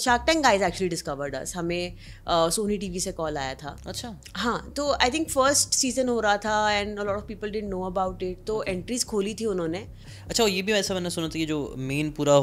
Shark tank guys actually discovered us हमें Sony TV से call आया था अच्छा हाँ तो आई थिंक फर्स्ट सीजन हो रहा था and lot of people did know about it तो एंट्रीज खोली थी उन्होंने अच्छा ये भी वैसा मैंने सुना था कि जो मेन पूरा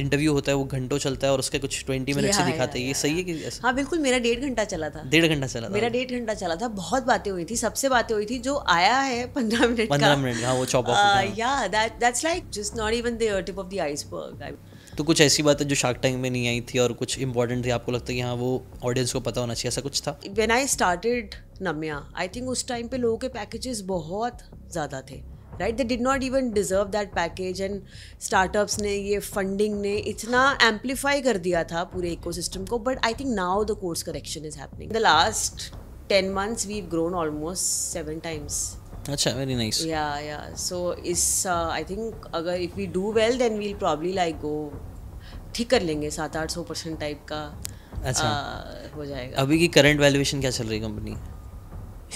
इंटरव्यू होता है वो घंटों चलता है और उसके कुछ ट्वेंटी मिनट से दिखाते हैं ये सही है कि हाँ बिल्कुल मेरा डेढ़ घंटा चला था डेढ़ घंटा चला था मेरा डेढ़ घंटा चला था बहुत बातें हुई थी सबसे बातें हुई थी जो आया है पंद्रह मिनट पंद्रह मिनट हाँ वो चौपा ऑफ या that's like just not even the tip of the iceberg तो कुछ ऐसी बात है जो शार्क टैंक में नहीं आई थी और कुछ इंपॉर्टेंट थी आपको लगता है कि हाँ वो ऑडियंस को पता होना चाहिए ऐसा कुछ था when I started Namya I think उस टाइम पे लोगों के पैकेजेस बहुत ज़्यादा थे right they did not even deserve that package and startups ने ये फंडिंग ने इतना एम्पलीफाई कर दिया था पूरे इको को but I think now the course correction is happening the last ten months we grown almost seven times अच्छा वेरी नाइस या या सो इस आई थिंक अगर if we do well then we'll probably like go ठीक कर लेंगे सात आठ सौ परसेंट टाइप का अच्छा uh, हो जाएगा अभी की करंट वैल्यूएशन क्या चल रही है कंपनी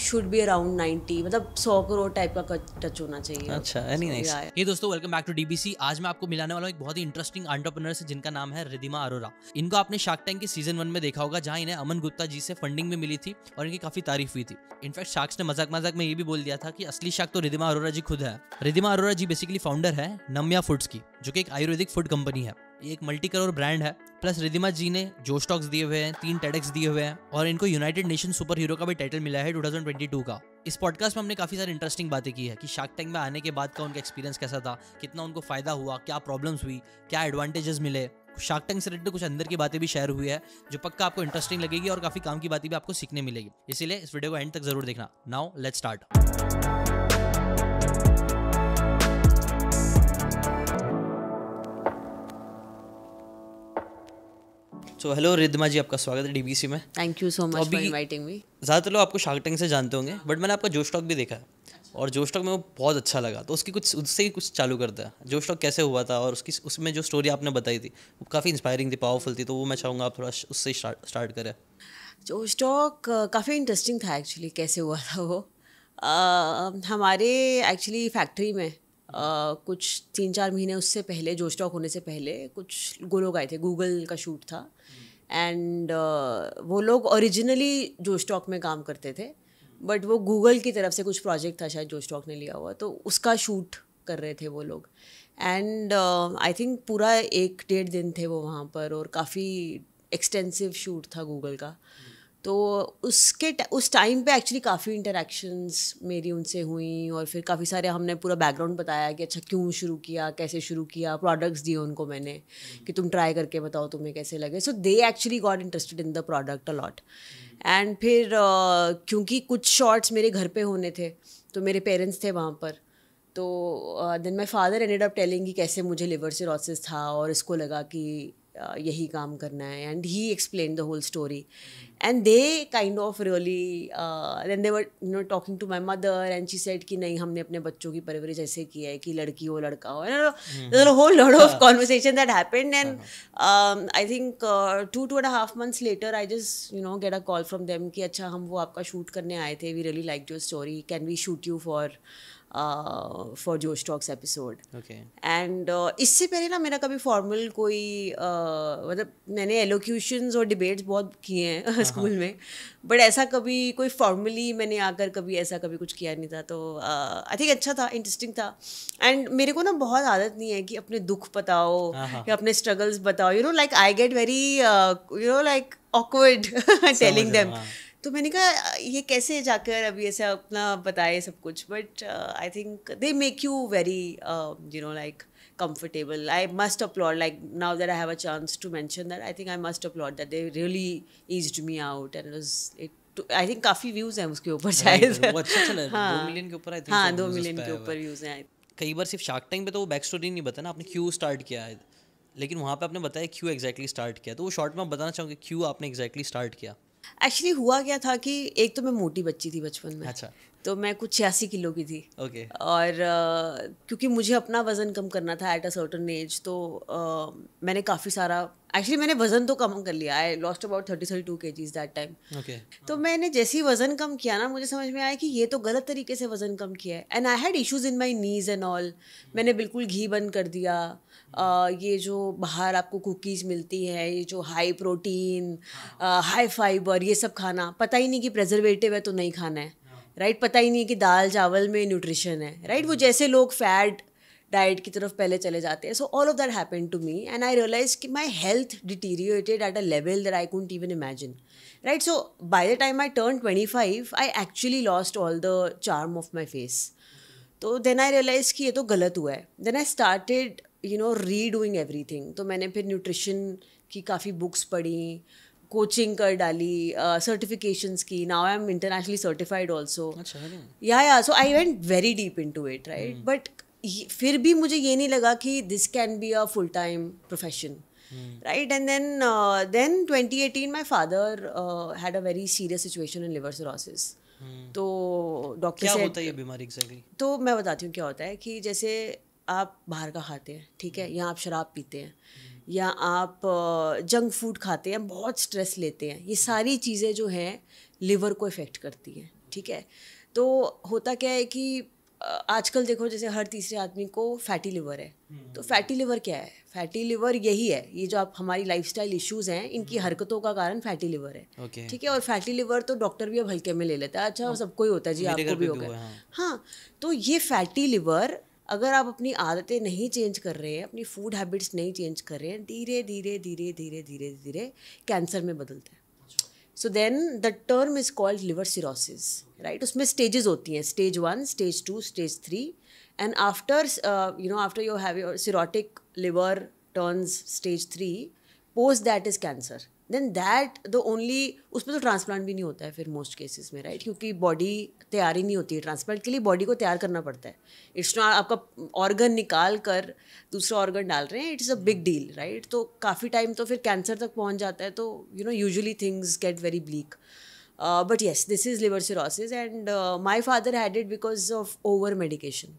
शुड बी अराउंड 90 मतलब 100 करोड़ टाइप का टच होना चाहिए अच्छा एनी नाइस ये दोस्तों वेलकम बैक टू डीबीसी आज मैं आपको मिलाने वाला हूँ एक बहुत ही इंटरेस्टिंग एंटरप्रेन्योर से जिनका नाम है रिदिमा अरोरा इनको आपने शार्क टैंक के सीजन वन में देखा होगा जहाँ इन्हें अमन गुप्ता जी से फंडिंग में मिली थी और इनकी काफी तारीफ हुई थी इनफैक्ट शार्क्स ने मजाक मजाक में ये भी बोल दिया था कि असली शार्क तो रिदिमा अरोरा जी खुद है रिदिमा अरोरा जी बेसिकली फाउंडर है नम्या फूड्स की जो कि एक आयुर्वेदिक फूड कंपनी है ये एक मल्टी करोड़ ब्रांड है प्लस रिदिमा जी ने जो स्टॉक्स दिए हुए हैं तीन टेडेक्स दिए हुए हैं और इनको यूनाइटेड नेशन सुपर हीरो का भी टाइटल मिला है 2022 का इस पॉडकास्ट में हमने काफ़ी सारी इंटरेस्टिंग बातें की है कि शार्क टैंक में आने के बाद का उनका एक्सपीरियंस कैसा था कितना उनको फ़ायदा हुआ क्या प्रॉब्लम्स हुई क्या एडवांटेजेस मिले शार्क टैंक से रिलेटेड कुछ अंदर की बातें भी शेयर हुई है जो पक्का आपको इंटरेस्टिंग लगेगी और काफ़ी काम की बातें भी आपको सीखने मिलेगी इसीलिए इस वीडियो को एंड तक जरूर देखना now let start so hello Ridhima ji आपका स्वागत है डीबीसी में thank you so much for inviting me ज़्यादातर लोग आपको शार्क टैंक से जानते होंगे बट मैंने आपका जोश टॉक भी देखा और जोश टॉक में वो बहुत अच्छा लगा तो उसकी कुछ उससे ही कुछ चालू करता है जोश टॉक कैसे हुआ था और उसकी उसमें जो स्टोरी आपने बताई थी वो काफ़ी इंस्पायरिंग थी पावरफुल थी तो वो मैं चाहूँगा आप थोड़ा उससे स्टार्ट करें जो स्टॉक काफ़ी इंटरेस्टिंग था एक्चुअली कैसे हुआ था वो हमारे एक्चुअली फैक्ट्री में कुछ तीन चार महीने उससे पहले जो स्टॉक होने से पहले कुछ वो लोग आए थे गूगल का शूट था एंड uh, वो लोग ओरिजिनली जो स्टॉक में काम करते थे बट वो गूगल की तरफ से कुछ प्रोजेक्ट था शायद जो स्टॉक ने लिया हुआ तो उसका शूट कर रहे थे वो लोग एंड आई थिंक पूरा एक डेढ़ दिन थे वो वहाँ पर और काफ़ी एक्सटेंसिव शूट था गूगल का mm. तो उसके उस टाइम पे एक्चुअली काफ़ी इंटरेक्शंस मेरी उनसे हुई और फिर काफ़ी सारे हमने पूरा बैकग्राउंड बताया कि अच्छा क्यों शुरू किया कैसे शुरू किया प्रोडक्ट्स दिए उनको मैंने हम्म। कि तुम ट्राई करके बताओ तुम्हें कैसे लगे so they actually got interested in the product a lot and फिर uh, क्योंकि कुछ शॉर्ट्स मेरे घर पे होने थे तो मेरे पेरेंट्स थे वहाँ पर तो then my father ended up telling कि कैसे मुझे लिवर सिरोसिस था और इसको लगा कि यही काम करना है and he explain the whole story and they kind of really and they were you know talking to my mother and she said कि नहीं हमने अपने बच्चों की परवरिश ऐसे की है कि लड़की हो लड़का हो whole lot of conversation that happened and I think two two and half months later I just you know get a call from them कि अच्छा हम वो आपका शूट करने आए थे we really like your story can we shoot you for for Josh Talks episode and इससे पहले ना मेरा कभी फॉर्मल कोई uh, मतलब मैंने एलोक्यूशंस और डिबेट्स बहुत किए हैं स्कूल हाँ, हाँ। में बट ऐसा कभी कोई फॉर्मली मैंने आकर कभी ऐसा कभी कुछ किया नहीं था तो आई uh, थिंक अच्छा था इंटरेस्टिंग था एंड मेरे को ना बहुत आदत नहीं है कि अपने दुख बताओ हाँ, या अपने स्ट्रगल्स बताओ you know like I get very you know like awkward telling them तो मैंने कहा ये कैसे जाकर अभी ऐसा अपना बताए सब कुछ but I think they make you very you know like comfortable I must upload like now that I have a chance to mention that I think I must upload that they really is me out and I think काफी views हैं उसके ऊपर शायद अच्छा हाँ, दो million के ऊपर हाँ दो मिलियन के ऊपर व्यूज हैं कई बार सिर्फ शार्क टाइम पे तो वो बैक स्टोरी नहीं बताना ना आपने क्यों स्टार्ट किया है लेकिन वहाँ पे आपने बताया क्यों एग्जैक्टली स्टार्ट किया तो वो शॉर्ट में आप बताना चाहूँगी क्यों आपने एग्जैक्टली स्टार्ट किया एक्चुअली हुआ क्या था कि एक तो मैं मोटी बच्ची थी बचपन में अच्छा तो मैं कुछ छियासी किलो की थी ओके okay. और uh, क्योंकि मुझे अपना वज़न कम करना था एट तो, अ सर्टन एज तो uh, मैंने काफ़ी सारा एक्चुअली मैंने वज़न तो कम कर लिया I lost about thirty thirty two kgs that time okay तो मैंने जैसे ही वज़न कम किया ना मुझे समझ में आया कि ये तो गलत तरीके से वज़न कम किया है and I had issues in my knees and all मैंने बिल्कुल घी बंद कर दिया uh, ये जो बाहर आपको कुकीज़ मिलती है ये जो हाई प्रोटीन हाई फाइबर ये सब खाना पता ही नहीं कि प्रेजर्वेटिव है तो नहीं खाना है राइट पता ही नहीं है कि दाल चावल में न्यूट्रिशन है राइट वो जैसे लोग फैट डाइट की तरफ पहले चले जाते हैं so all of that happen to me and I realise कि my health deteriorated at a level that I can't even imagine right so by the time I turn twenty five I actually lost all the charm of my face तो then I realise कि ये तो गलत हुआ है then I started you know redoing everything तो मैंने फिर न्यूट्रिशन की काफ़ी बुक्स पढ़ी कोचिंग कर डाली सर्टिफिकेशंस की now I am internationally certified also या या so I went very deep into it right but फिर भी मुझे ये नहीं लगा कि this can be a full time profession right and then then 2018 my father had a very serious situation in liver cirrhosis तो doctor क्या होता है ये बीमारी एग्जैक्टली तो मैं बताती हूँ क्या होता है कि जैसे आप बाहर का खाते हैं ठीक है hmm. या आप शराब पीते हैं hmm. या आप जंक फूड खाते हैं बहुत स्ट्रेस लेते हैं ये सारी चीज़ें जो हैं लिवर को इफ़ेक्ट करती हैं ठीक है तो होता क्या है कि आजकल देखो जैसे हर तीसरे आदमी को फैटी लिवर है हम्म। तो फैटी लिवर क्या है फैटी लिवर यही है ये जो आप हमारी लाइफस्टाइल इश्यूज हैं इनकी हम्म। हरकतों का कारण फैटी लिवर है okay. ठीक है और फैटी लिवर तो डॉक्टर भी अब हल्के में ले लेता है अच्छा और हाँ। सबको ही होता है जी आपको भी होगा हाँ।, हाँ तो ये फैटी लिवर अगर आप अपनी आदतें नहीं चेंज कर रहे हैं अपनी फूड हैबिट्स नहीं चेंज कर रहे हैं धीरे धीरे धीरे धीरे धीरे धीरे कैंसर में बदलता है so then the term is called liver cirrhosis right उसमें स्टेजेस होती हैं stage one stage two stage three and after you know after you have your cirrhotic liver turns stage three post that is cancer then that the only उसमें तो transplant भी नहीं होता है फिर मोस्ट केसेस में राइट क्योंकि body तैयार ही नहीं होती है ट्रांसप्लांट के लिए बॉडी को तैयार करना पड़ता है इट्स नॉट आपका ऑर्गन निकाल कर दूसरा ऑर्गन डाल रहे हैं it's a big deal right तो काफ़ी टाइम तो फिर कैंसर तक पहुँच जाता है तो you know usually things get very bleak but yes this is liver cirrhosis and my father had it because of over medication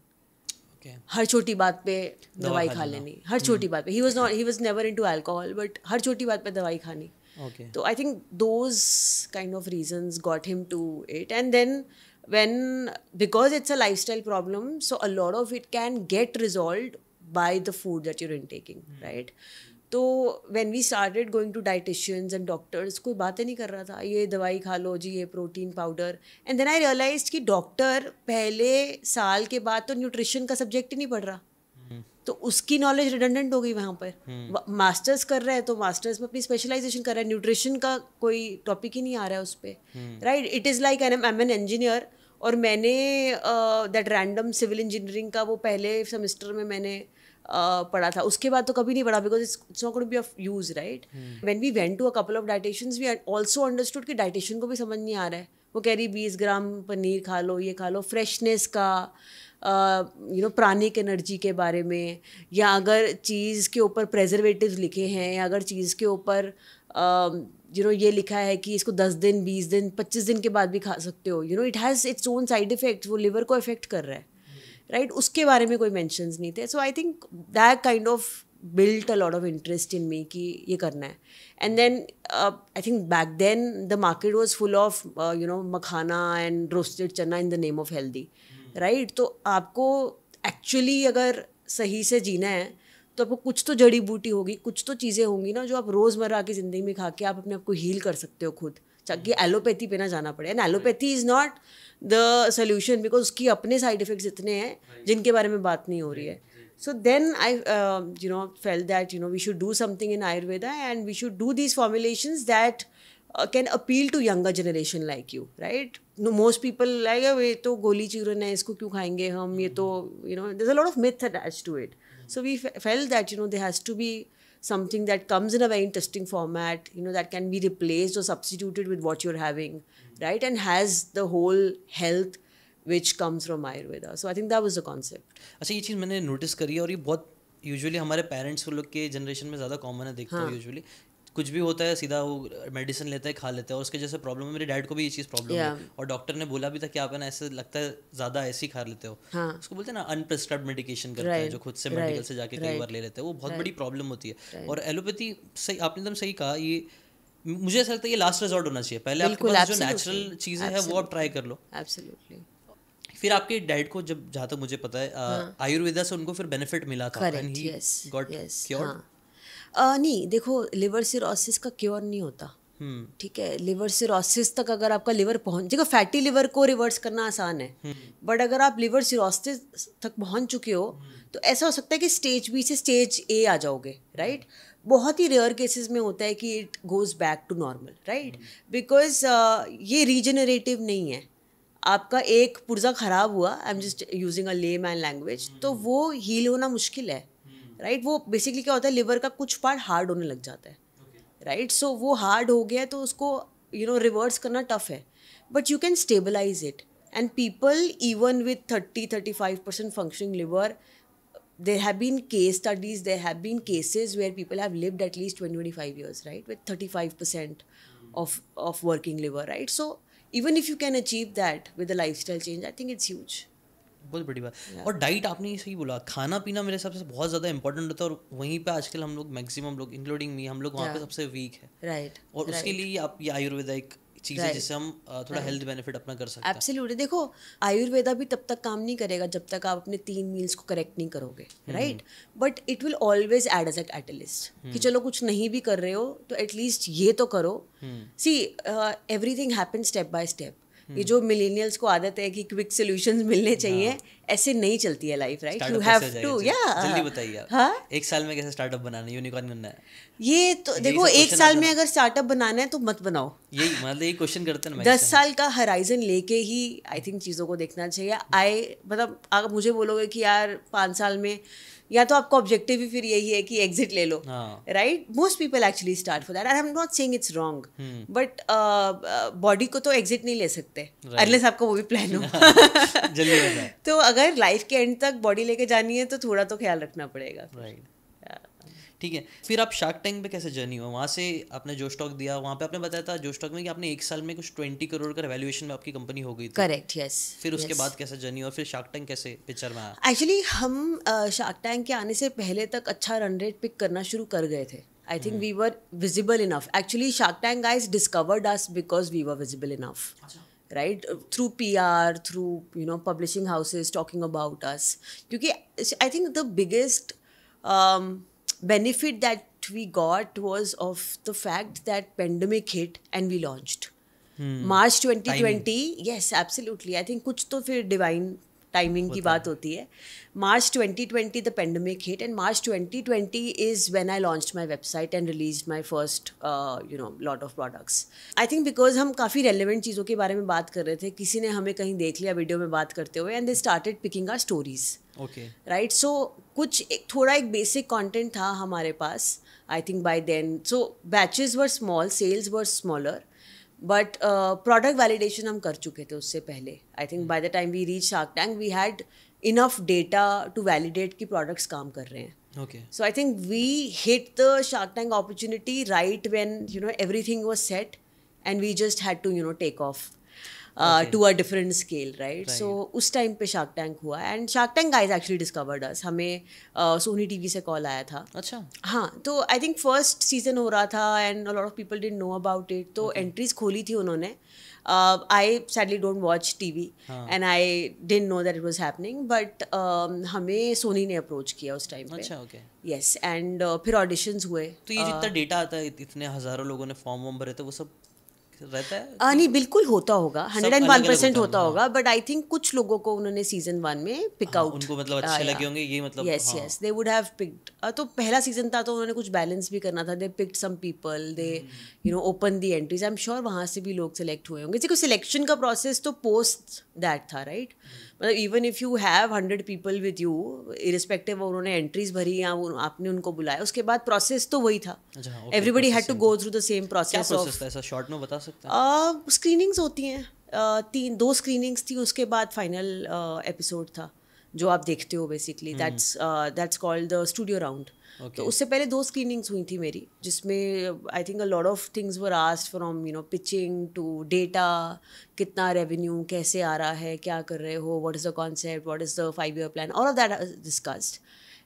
Okay. हर छोटी बात पे दवाई खा लेनी हर छोटी हम्म। बात पे he was not he was never into alcohol but हर छोटी बात पे दवाई खानी तो I think those kind of reasons got him to it and then when because it's a lifestyle problem so a lot of it can get resolve by the food that you're intaking right तो when we started going to dietitians and doctors कोई बातें नहीं कर रहा था ये दवाई खा लो जी ये protein powder and then I realise कि डॉक्टर पहले साल के बाद तो न्यूट्रिशन का सब्जेक्ट ही नहीं पढ़ रहा तो उसकी नॉलेज रिडंडेंट हो गई वहाँ पर मास्टर्स हम्म। कर रहा है तो मास्टर्स में अपनी स्पेशलाइजेशन कर रहा है न्यूट्रिशन का कोई टॉपिक ही नहीं आ रहा है उस पर right it is like an M M N engineer और मैंने दैट रैंडम सिविल इंजीनियरिंग का वो पहले सेमेस्टर में मैंने Uh, पढ़ा था उसके बाद तो कभी नहीं पढ़ा because it's not be of use right when we went to a couple of dietitian we also understood कि डाइटेशन को भी समझ नहीं आ रहा है वो कह रही बीस ग्राम पनीर खा लो ये खा लो फ्रेशनेस का यू नो प्राणिक एनर्जी के बारे में या अगर चीज़ के ऊपर प्रेजर्वेटिव लिखे हैं या अगर चीज़ के ऊपर यू नो ये लिखा है कि इसको दस दिन बीस दिन पच्चीस दिन के बाद भी खा सकते हो you know it has its own side effect वो लिवर को इफेक्ट कर रहा है राइट right? उसके बारे में कोई मैंशंस नहीं थे so I think that kind of built a lot of interest in me कि ये करना है and then I think back then the market was full of you know makhana and roasted chana in the name of healthy right right? तो आपको actually अगर सही से जीना है तो आपको कुछ तो जड़ी बूटी होगी कुछ तो चीज़ें होंगी ना जो आप रोज़मर्रा की ज़िंदगी में खा के आप अपने आप को हील कर सकते हो खुद कि एलोपैथी हम्म। पे ना जाना पड़े and allopathy is not the solution because उसकी अपने साइड इफ़ेक्ट्स इतने हैं जिनके बारे में बात नहीं हो रही है so then I you know feel that you know we should do something in Ayurveda and we should do these formulation that can appeal to younger generation like you right no most people like ये तो गोली चूरन है इसको क्यों खाएंगे हम ये तो you know there lot of myth attach to it so we feel that you know they has to be something that comes in a very interesting format you know that can be replace और substituted with what you're having right and has the whole health which comes from Ayurveda so I think that was a concept अच्छा ये चीज़ मैंने notice करी है और ये बहुत usually हमारे पेरेंट्स लोग के जनरेशन में ज़्यादा कॉमन है देखते हैं यूजुअली कुछ भी होता है सीधा वो मेडिसिन लेता है खा लेता है और उसके जैसे प्रॉब्लम है मेरे डैड को भी ये चीज़ प्रॉब्लम yeah. है और डॉक्टर ने बोला भी था कि आप ना ऐसे लगता है ज़्यादा ऐसे ही खा लेते हो हाँ. उसको बोलते हैं ना अनप्रिस्क्राइब मेडिकेशन करते right. हैं जो खुद से मेडिकल right. से जाके right. कई बार ले लेते हैं वो बहुत right. बड़ी प्रॉब्लम होती है right. और एलोपैथी सही आपने एकदम सही कहा ये मुझे ऐसा लगता है ये लास्ट रिजॉर्ट होना चाहिए पहले आपके पास जो नेचुरल चीज़ें हैं वो आप ट्राई कर लो एब्सोल्युटली फिर आपके डैड को जब जहाँ तक मुझे पता है हाँ. आयुर्वेदा से उनको फिर बेनिफिट मिला था एंड ही गॉट क्योर्ड आ, नहीं देखो लिवर सिरोसिस का क्योर नहीं होता हम्म। ठीक है लिवर सिरोसिस तक अगर आपका लिवर पहुंच जाएगा फैटी लिवर को रिवर्स करना आसान है बट हम्म। अगर आप लिवर सिरोसिस तक पहुंच चुके हो हम्म। तो ऐसा हो सकता है कि स्टेज बी से स्टेज ए आ जाओगे राइट बहुत ही रेयर केसेस में होता है कि it goes back to normal right because ये रीजनरेटिव नहीं है आपका एक पुर्जा ख़राब हुआ I am just using a layman language तो वो हील होना मुश्किल है राइट वो बेसिकली क्या होता है लिवर का कुछ पार्ट हार्ड होने लग जाता है राइट सो वो हार्ड हो गया तो उसको यू नो रिवर्स करना टफ है but you can stabilise it and people even with thirty thirty five percent functioning liver there have been case studies there have been cases where people have lived at least twenty twenty five years right with thirty five percent of of working liver right so even if you can achieve that with a lifestyle change I think it's huge बहुत बड़ी बात और diet आपने सही बोला खाना पीना मेरे हिसाब से बहुत ज़्यादा इंपॉर्टेंट होता है और वहीं पे आजकल हम लोग मैक्सिमम लोग इंक्लूडिंग मी हम लोग वहाँ पे सबसे वीक है राइट और right. उसके लिए आप ये आयुर्वेदा एक चीज़ है जिससे हम थोड़ा हेल्थ बेनिफिट अपना कर सकते हैं एब्सोल्युटली देखो आयुर्वेदा भी तब तक काम नहीं करेगा जब तक आप अपने तीन मील्स को करेक्ट नहीं करोगे right but it will always add age at least कि हम्म। चलो कुछ नहीं भी कर रहे हो तो एटलीस्ट ये तो करो see everything happen step by step ये जो मिलेनियल्स को आदत है कि क्विक सोल्यूशन मिलने चाहिए हाँ। ऐसे नहीं चलती है life right you have to या जल्दी बताइए आप हाँ एक साल में कैसे स्टार्टअप बनाना है यूनिकॉर्न बनना है ये तो देखो एक साल में अगर स्टार्टअप बनाना है तो मत बनाओ यही मतलब ये क्वेश्चन करते हैं दस साल का हराइजन लेके ही आई थिंक चीज़ों को देखना चाहिए आई मतलब अगर मुझे बोलोगे कि यार पाँच साल में या तो आपका ऑब्जेक्टिव ही फिर यही है कि एग्जिट ले लो right most people actually start for that I am not saying it's wrong but body को तो एग्जिट नहीं ले सकते अनलेस right. आपका वो भी प्लान हो तो अगर लाइफ के एंड तक बॉडी लेके जानी है तो थोड़ा तो ख्याल रखना पड़ेगा right. ठीक है फिर आप शार्क टैंक पे कैसे जर्नी हुआ वहाँ से आपने जो स्टॉक दिया वहाँ पे आपने बताया था जो स्टॉक में कि आपने एक साल में कुछ ट्वेंटी करोड़ का वैल्यूएशन में आपकी कंपनी हो गई थी करेक्ट यस yes, फिर yes. उसके बाद कैसे जर्नी हुआ फिर शार्क टैंक कैसे पिक्चर में आया एक्चुअली हम शार्क टैंक के आने से पहले तक अच्छा रन रेट पिक करना शुरू कर गए थे I think mm. we were visible enough. Actually, Shark Tank guys discovered us because we were visible enough. Achha. Right? Through PR, through, you know, publishing houses talking about us. Because I think the biggest um, benefit that we got was of the fact that pandemic hit and we launched. Hmm. March 2020, yes, absolutely. I think कुछ तो फिर divine timing की बात होती है March 2020 the pandemic hit and March 2020 is when I launch my website and release my first you know lot of products I think because हम काफ़ी relevant चीज़ों के बारे में बात कर रहे थे किसी ने हमें कहीं देख लिया वीडियो में बात करते हुए and they started picking our stories right so कुछ एक थोड़ा एक बेसिक कंटेंट था हमारे पास I think by then so batches were small sales were smaller but product validation हम कर चुके थे उससे पहले I think by the time we reach Shark Tank we had enough data to validate कि प्रोडक्ट्स काम कर रहे हैं okay so I think we hit the shark tank opportunity right when you know everything was सेट and we just had to you know take off to a different scale right so उस time पे Shark Tank हुआ and Shark tank guys actually discovered us हमें Sony uh, TV से call आया था अच्छा हाँ तो आई थिंक फर्स्ट सीजन हो रहा था and lot of people did know about it तो एंट्रीज खोली थी उन्होंने I sadly don't watch T V and I dent know that it was happening but हमें सोनी ने अप्रोच किया उस टाइम अच्छा ओके यस एंड फिर ऑडिशंस हुए तो ये जितना डेटा uh, आता है इतने हज़ारों लोगों ने फॉर्म वॉर्म भरे थे तो वो सब रहता है नहीं बिल्कुल होता होगा हंड्रेड एंड वन परसेंट होता होगा बट आई थिंक कुछ लोगों को उन्होंने सीजन वन में पिकआउट हाँ, उनको मतलब अच्छे लगे होंगे ये मतलब yes yes they would have picked तो पहला सीजन था तो उन्होंने कुछ बैलेंस भी करना था they picked some people they you know open the entries I am sure वहाँ से भी लोग सिलेक्ट हुए होंगे जैसे सिलेक्शन का प्रोसेस तो पोस्ट दैट था राइट right? हम्म। मतलब even if you have hundred people with you irrespective उन्होंने एंट्रीज भरी या आपने उनको बुलाया उसके बाद प्रोसेस तो वही था everybody had to go through the same process ऐसा शॉर्ट में बता सकते हैं स्क्रीनिंग्स होती हैं तीन दो स्क्रीनिंग्स थी उसके बाद फाइनल एपिसोड था जो आप देखते हो basically that's that's called the studio round okay. तो उससे पहले दो स्क्रीनिंग्स हुई थी मेरी जिसमें I think a lot of things were asked from you know pitching to data कितना रेवेन्यू कैसे आ रहा है क्या कर रहे हो what is the concept what is the five year plan all of that discussed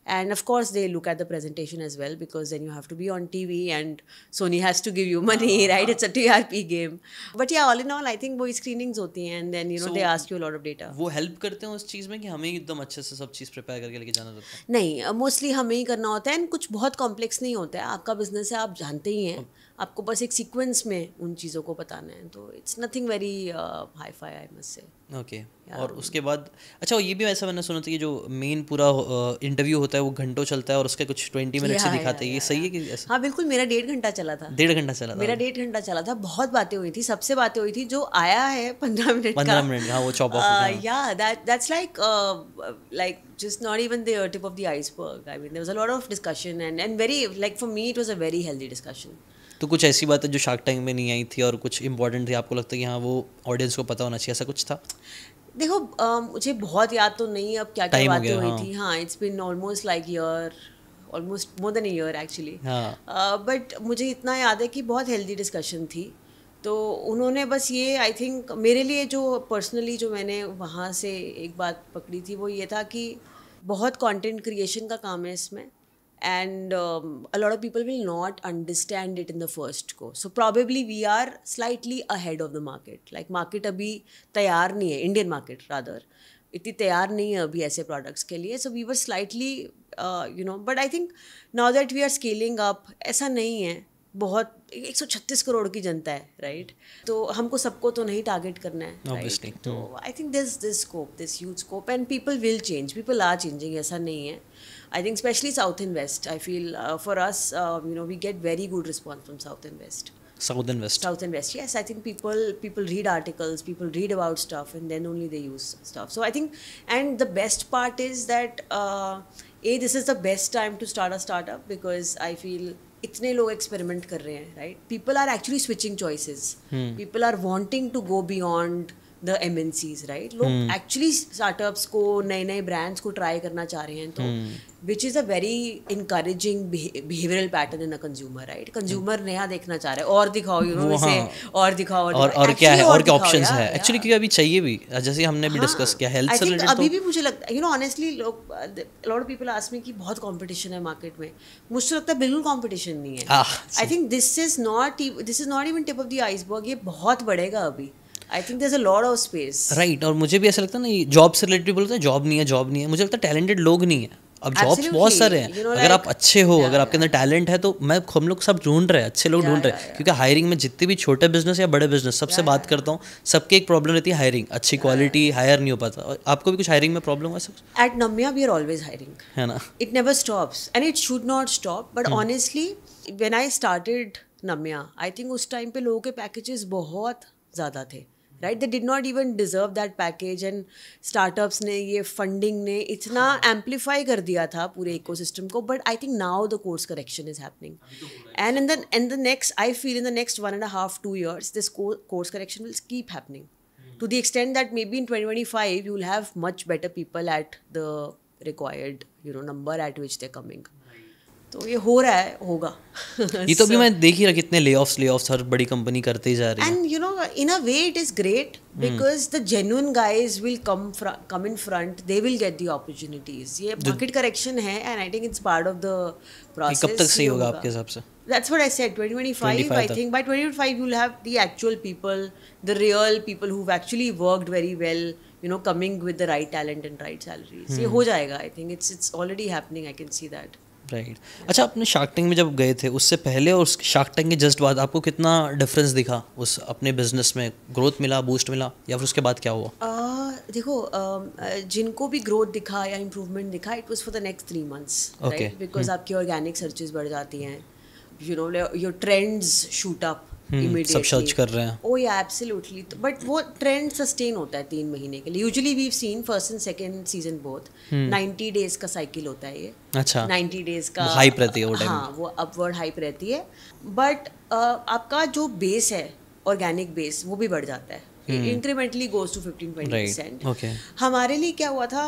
and of course they look at the presentation as well because then you have to be on tv and sony has to give you money uh-huh. right it's a trp game but yeah all in all i think wo screenings hoti hain and then you know so, they ask you a lot of data wo help karte hain us cheez mein ki hame ekdam acche se sab cheez prepare karke leke jana hota nahi mostly हमें ही करना होता है and कुछ बहुत complex नहीं होता है आपका बिजनेस है आप जानते ही हैं आपको बस एक सीक्वेंस में उन चीज़ों को बताना है तो it's nothing very hi fi I must say okay और उसके बाद अच्छा ये भी ऐसा मैंने सुना था कि जो मेन पूरा इंटरव्यू uh, होता है वो घंटों चलता है और उसके कुछ ट्वेंटी मिनट से दिखाते हैं ये सही है कि ऐसा हाँ बिल्कुल मेरा डेढ़ घंटा चला था डेढ़ घंटा चला था मेरा डेढ़ घंटा चला था बहुत बातें हुई थी सबसे बातें हुई थी जो आया है पंद्रह मिनट पंद्रह मिनट हाँ वो चौपा या that's like like just not even the tip of the iceberg. I mean, there was a lot of discussion and, and very, like for me, it was a very healthy discussion. तो कुछ ऐसी बात है जो shark Tank में नहीं आई थी और कुछ इंपॉर्टेंट थी आपको लगता है कि हाँ वो ऑडियंस को पता होना चाहिए ऐसा कुछ था देखो आ, मुझे बहुत याद तो नहीं अब क्या क्या बातें हुई हाँ। थी हाँ it's been almost like year almost more than year actually but मुझे इतना याद है कि बहुत हेल्दी डिस्कशन थी तो उन्होंने बस ये आई थिंक मेरे लिए जो पर्सनली जो मैंने वहाँ से एक बात पकड़ी थी वो ये था कि बहुत कंटेंट क्रिएशन का काम है इसमें and um, a lot of people will not understand it in the first go so probably we are slightly ahead of the market like market abhi tayar nahi hai indian market rather iti tayar nahi hai abhi aise products ke liye so we were slightly uh, you know but i think now that we are scaling up aisa nahi hai बहुत 136 करोड़ की जनता है right right? तो हमको सबको तो नहीं target करना है right? तो I think this this scope this huge scope and people will change people are changing ऐसा नहीं है I think specially south and west I feel for us you know we get very good response from south and west south and west south and west yes i think people people read articles people read about stuff and then only they use stuff so i think and the best part is that uh, a this is the best time to start a startup because i feel इतने लोग experiment कर रहे हैं right people are actually switching choices people are wanting to go beyond the M N Cs right लोग actually hmm. Startups को नए नए brands को ट्राई करना चाह रहे हैं तो which is a very encouraging behavioural pattern in a consumer right consumer नया देखना चाह रहे हैं और दिखाओ यू नो इसे हाँ। और दिखाओ और, और, और क्या है और क्या ऑप्शंस है एक्चुअली क्योंकि अभी चाहिए भी जैसे हमने भी डिस्कस हाँ। किया हेल्थ से रिलेटेड अभी भी मुझे लगता है यू नो ऑनेस्टली लोग लॉट पीपल आस्क मी कि बहुत कंपटीशन है मार्केट में मुझे तो लगता है बिल्कुल कंपटीशन नहीं है I think this is not this is not even tip of the iceberg ये बहुत बढ़ेगा अभी I think there a lot of space right और मुझे भी ऐसा लगता है ना जॉब से रिलेटेड बोलते हैं जॉब नहीं है जॉब नहीं है मुझे लगता है टैलेंटेड लोग नहीं है अब जॉब्स बहुत सारे हैं you know, अगर like, आप अच्छे हो yeah, अगर आपके अंदर टैलेंट है तो मैं हम लोग सब ढूंढ रहे हैं अच्छे लोग ढूंढ yeah, रहे हैं yeah, क्योंकि हायरिंग में जितने भी छोटे बिजनेस या बड़े बिजनेस सबसे बात करता हूँ सबके एक प्रॉब्लम रहती है हायरिंग अच्छी क्वालिटी हायर नहीं हो पाता आपको भी कुछ हायरिंग में प्रॉब्लम है सब at Namhya we are always hiring है ना it never stops and it should not stop but honestly when I started Namhya I think उस टाइम पे लोगों के पैकेजेस बहुत ज़्यादा थे right they did not even deserve that package and startups ने ये फंडिंग ने इतना एम्पलीफाई कर दिया था पूरे इकोसिस्टम को but I think now the course correction is happening and in the in the next I feel in the next one and half two years this course correction will keep happening to the extent that maybe in 2025 you will have much better people at the required you know number at which they're coming तो ये हो रहा है होगा ये तो so, मैं देख ही रहा कितने ले ऑफ्स ले ऑफ्स हर बड़ी कंपनी करते ही जा रही है and you know in a way it is great because the genuine guys will come come in front they will get the opportunities ये मार्केट करेक्शन है and I think it's part of the process कब तक सही होगा आपके हिसाब से that's what I said 2025 I think by 2025 you will have the actual people the real people who have actually worked very well you know coming with the right talent and right salaries ये हो जाएगा I think it's it's already happening I can see that right right. अच्छा आपने shark Tank में जब गए थे उससे पहले और उस शार्क टैंक के जस्ट बाद आपको कितना डिफरेंस दिखा उस अपने बिजनेस में ग्रोथ मिला बूस्ट मिला या फिर उसके बाद क्या हुआ आ, देखो आ, जिनको भी ग्रोथ दिखा या इम्प्रूवमेंट दिखा it was for the next three months right because आपकी ऑर्गेनिक सर्चेज बढ़ जाती हैं you know your trends shoot up सब सर्च कर रहे हैं ओ या एब्सोल्युटली बट वो ट्रेंड सस्टेन होता है तीन महीने के लिए usually we seen first and second season both 90 days का साइकिल होता है ये अच्छा 90 डेज का हाइप रहती है वो टाइम हाँ वो अपवर्ड हाइप रहती है बट uh, आपका जो बेस है ऑर्गेनिक बेस वो भी बढ़ जाता है incrementally goes to fifteen twenty percent हमारे लिए क्या हुआ था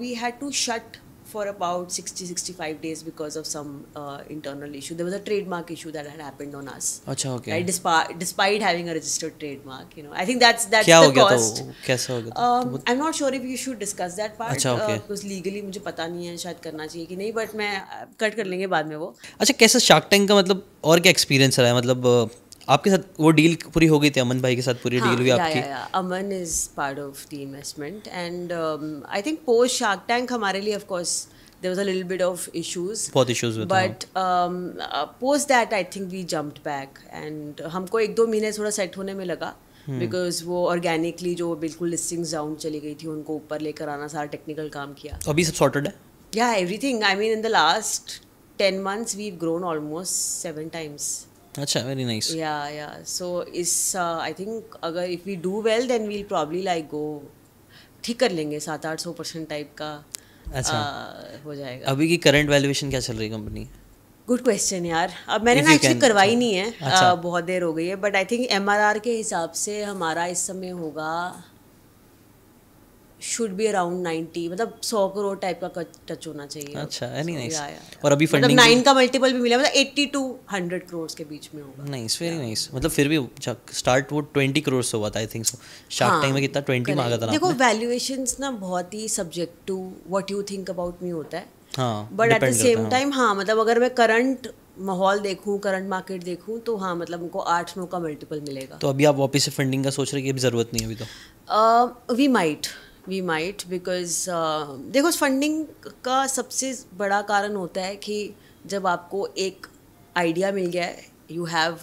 we had to shut for about 60 65 days because of some uh, internal issue there was a trademark issue that had happened on us अच्छा okay right? despite despite having a registered trademark you know i think that's that's Kya the हो गया cost तो, कैसा हो गया um, i'm not sure if you should discuss that part अच्छा okay uh, because legally mujhe pata nahi hai shayad karna chahiye ki nahi but मैं cut कर लेंगे बाद में वो अच्छा कैसा शार्क टैंक का मतलब और क्या एक्सपीरियंस रहा है मतलब आपके साथ वो डील पूरी हो गई थी अमन भाई के साथ पूरी हाँ, डील हुई आपकी Aman is part of the investment and I think post Shark Tank हमारे लिए of course there was a little bit of issues बहुत इश्यूज हुए हाँ। but um, uh, post that I think we jumped back हमको एक दो महीने थोड़ा सेट होने में लगा बिकॉज हम्म। hmm. वो ऑर्गेनिकली जो बिल्कुल लिस्टिंग्स डाउन चली गई थी उनको ऊपर लेकर आना सारा टेक्निकल काम किया अभी सब सॉर्टेड है या everything I mean in the last ten months we grown almost seven times अच्छा वेरी नाइस या या सो इस आई थिंक अगर if we do well then we'll probably like go ठीक कर लेंगे सात आठ सौ परसेंट टाइप का अच्छा uh, हो जाएगा अभी की करंट वैल्यूएशन क्या चल रही है कंपनी गुड क्वेश्चन यार अब मैंने ना एक्चुअली करवाई नहीं है अच्छा. Uh, बहुत देर हो गई है बट आई थिंक एम के हिसाब से हमारा इस समय होगा शुड बी अराउंड 90 मतलब 100 करोड़ टाइप का टच होना चाहिए अच्छा वेरी नाइस और अभी फंडिंग मतलब 9 का मल्टीपल भी मिला मतलब 80 टू 100 करोड़ के बीच में होगा नाइस वेरी नाइस मतलब फिर भी स्टार्ट वो 20 करोड़ से हुआ था I think so shark time में कितना 20 हाँ, मांगा था देखो वैल्यूएशंस ना बहुत ही subject to what you think about me होता है but at the same time हाँ मतलब अगर मैं करंट माहौल देखूं करंट मार्केट देखूं तो हाँ मतलब उनको आठ नौ का मल्टीपल मिलेगा तो अभी आप वापस से फंडिंग का सोच रहे कि अभी जरूरत नहीं है अभी तो we uh, might we might because देखो फंडिंग का सबसे बड़ा कारण होता है कि जब आपको एक आइडिया मिल गया है you have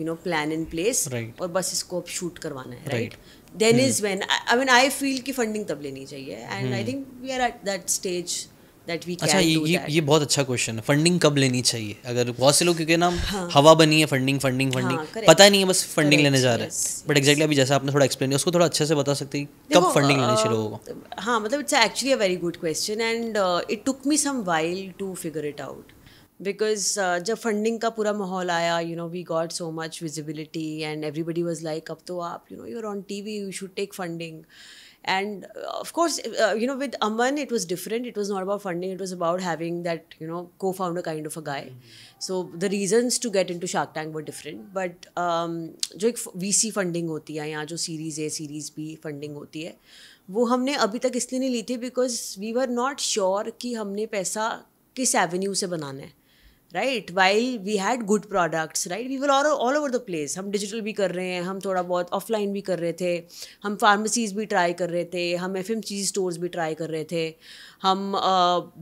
you know plan in place और बस इसको अब शूट करवाना है right then is when I mean I feel कि फंडिंग तब लेनी चाहिए and I think we are at that stage that we अच्छा ये ये, ये बहुत अच्छा क्वेश्चन है फंडिंग कब लेनी चाहिए अगर बहुत से लोग क्योंकि ना हाँ, हवा बनी है फंडिंग फंडिंग फंडिंग हाँ, पता ही नहीं है बस फंडिंग लेने जा रहे हैं बट एग्जैक्टली अभी जैसा आपने थोड़ा एक्सप्लेन किया उसको थोड़ा अच्छे से बता सकते हैं कब फंडिंग लेनी चाहिए लोगों को हाँ मतलब it's actually a very good question and it took me some while to figure it out because जब फंडिंग का पूरा माहौल आया you know we got so much visibility and everybody was like अब तो आप you know you're on TV you should take funding and uh, of course uh, you know with aman it was different it was not about funding it was about having that you know co-founder kind of a guy mm -hmm. so the reasons to get into shark tank were different but um, जो एक VC funding होती है यहाँ जो series A, series B funding होती है वो हमने अभी तक इसलिए नहीं ली थी because we were not sure कि हमने पैसा किस एवेन्यू से बनाना है right while we had good products right we were all over the place हम डिजिटल भी कर रहे हैं हम थोड़ा बहुत ऑफलाइन भी कर रहे थे हम फार्मेसीज भी ट्राई कर रहे थे हम एफ एम चीज स्टोर्स भी ट्राई कर रहे थे हम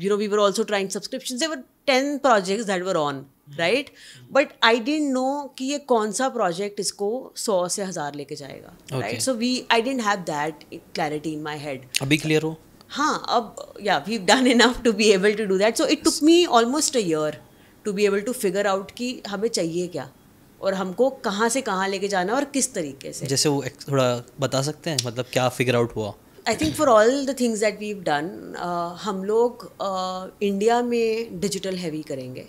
you know we were also trying subscription there were ten projects that were on right but I dent know कि ये कौन सा प्रोजेक्ट इसको सौ से हज़ार लेके जाएगा right so we I don't have that clarity in my head अभी क्लियर हो हाँ अब yeah we done enough to be able to do that so it took me almost a year to be able to figure out कि हमें चाहिए क्या और हमको कहाँ से कहाँ लेके जाना और किस तरीके से जैसे वो थोड़ा बता सकते हैं मतलब क्या फिगर आउट हुआ I think for all the things that we done हम लोग इंडिया uh, में डिजिटल हैवी करेंगे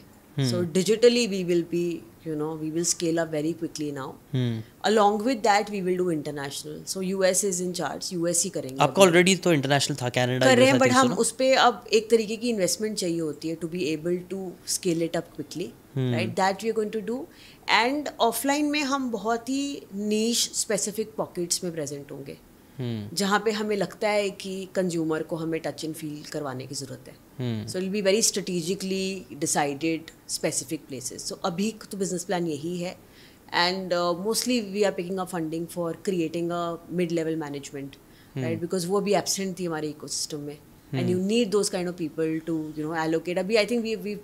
so digitally we will be you know we will scale up very quickly now hmm. along with that we will do international so us is in charge us ही करेंगे आपका already तो international था Canada कर रहे हैं but हम उस पे अब एक तरीके की इन्वेस्टमेंट चाहिए होती है to be able to scale it up quickly right that we are going to do and offline में हम बहुत ही नीच स्पेसिफिक पॉकेट्स में प्रेजेंट होंगे हम्म। जहाँ पे हमें लगता है कि कंज्यूमर को हमें टच एंड फील करवाने की ज़रूरत है so I'll be very strategically decided specific places so अभी तो बिजनेस प्लान यही है and mostly we are picking a funding for creating a mid level management right because वो भी एबसेंट थी हमारे इको में and you need those kind of people to you know allocate अभी I think we we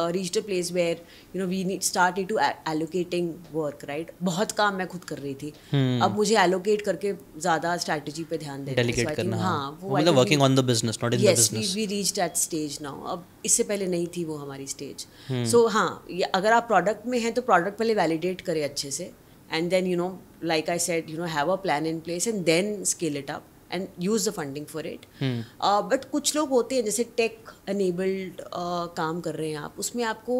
uh, reached a place where you know we need started to allocating work right बहुत काम मैं खुद कर रही थी hmm. अब मुझे allocate करके ज़्यादा strategy पे ध्यान देना delegate so करना हाँ वो मतलब working on the business not in yes, the business yes we, we reached that stage now अब इससे पहले नहीं थी वो हमारी stage hmm. so हाँ ये अगर आप product में हैं तो product पहले validate करें अच्छे से and then you know like I said you know have a plan in place and then scale it up and use the funding for it but कुछ लोग होते हैं जैसे टेक अनेबल्ड uh, काम कर रहे हैं आप उसमें आपको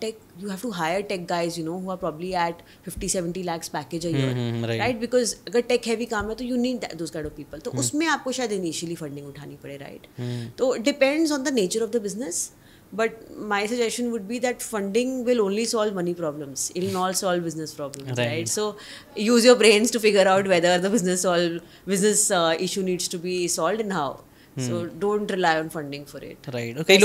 tech you have to hire tech guys you know हुआ probably at fifty seventy lakhs package right because अगर टेक हैवी काम है तो you need those kind of people तो hmm. उसमें आपको शायद इनिशियली फंडिंग उठानी पड़े राइट hmm. तो depends on the nature of the business But my suggestion would be that funding will only solve money problems. It will not solve business problems, right. right? So use your brains to figure out whether the business solve, business uh, issue needs to be solved and how. So hmm. don't rely on funding for it. Right. Okay.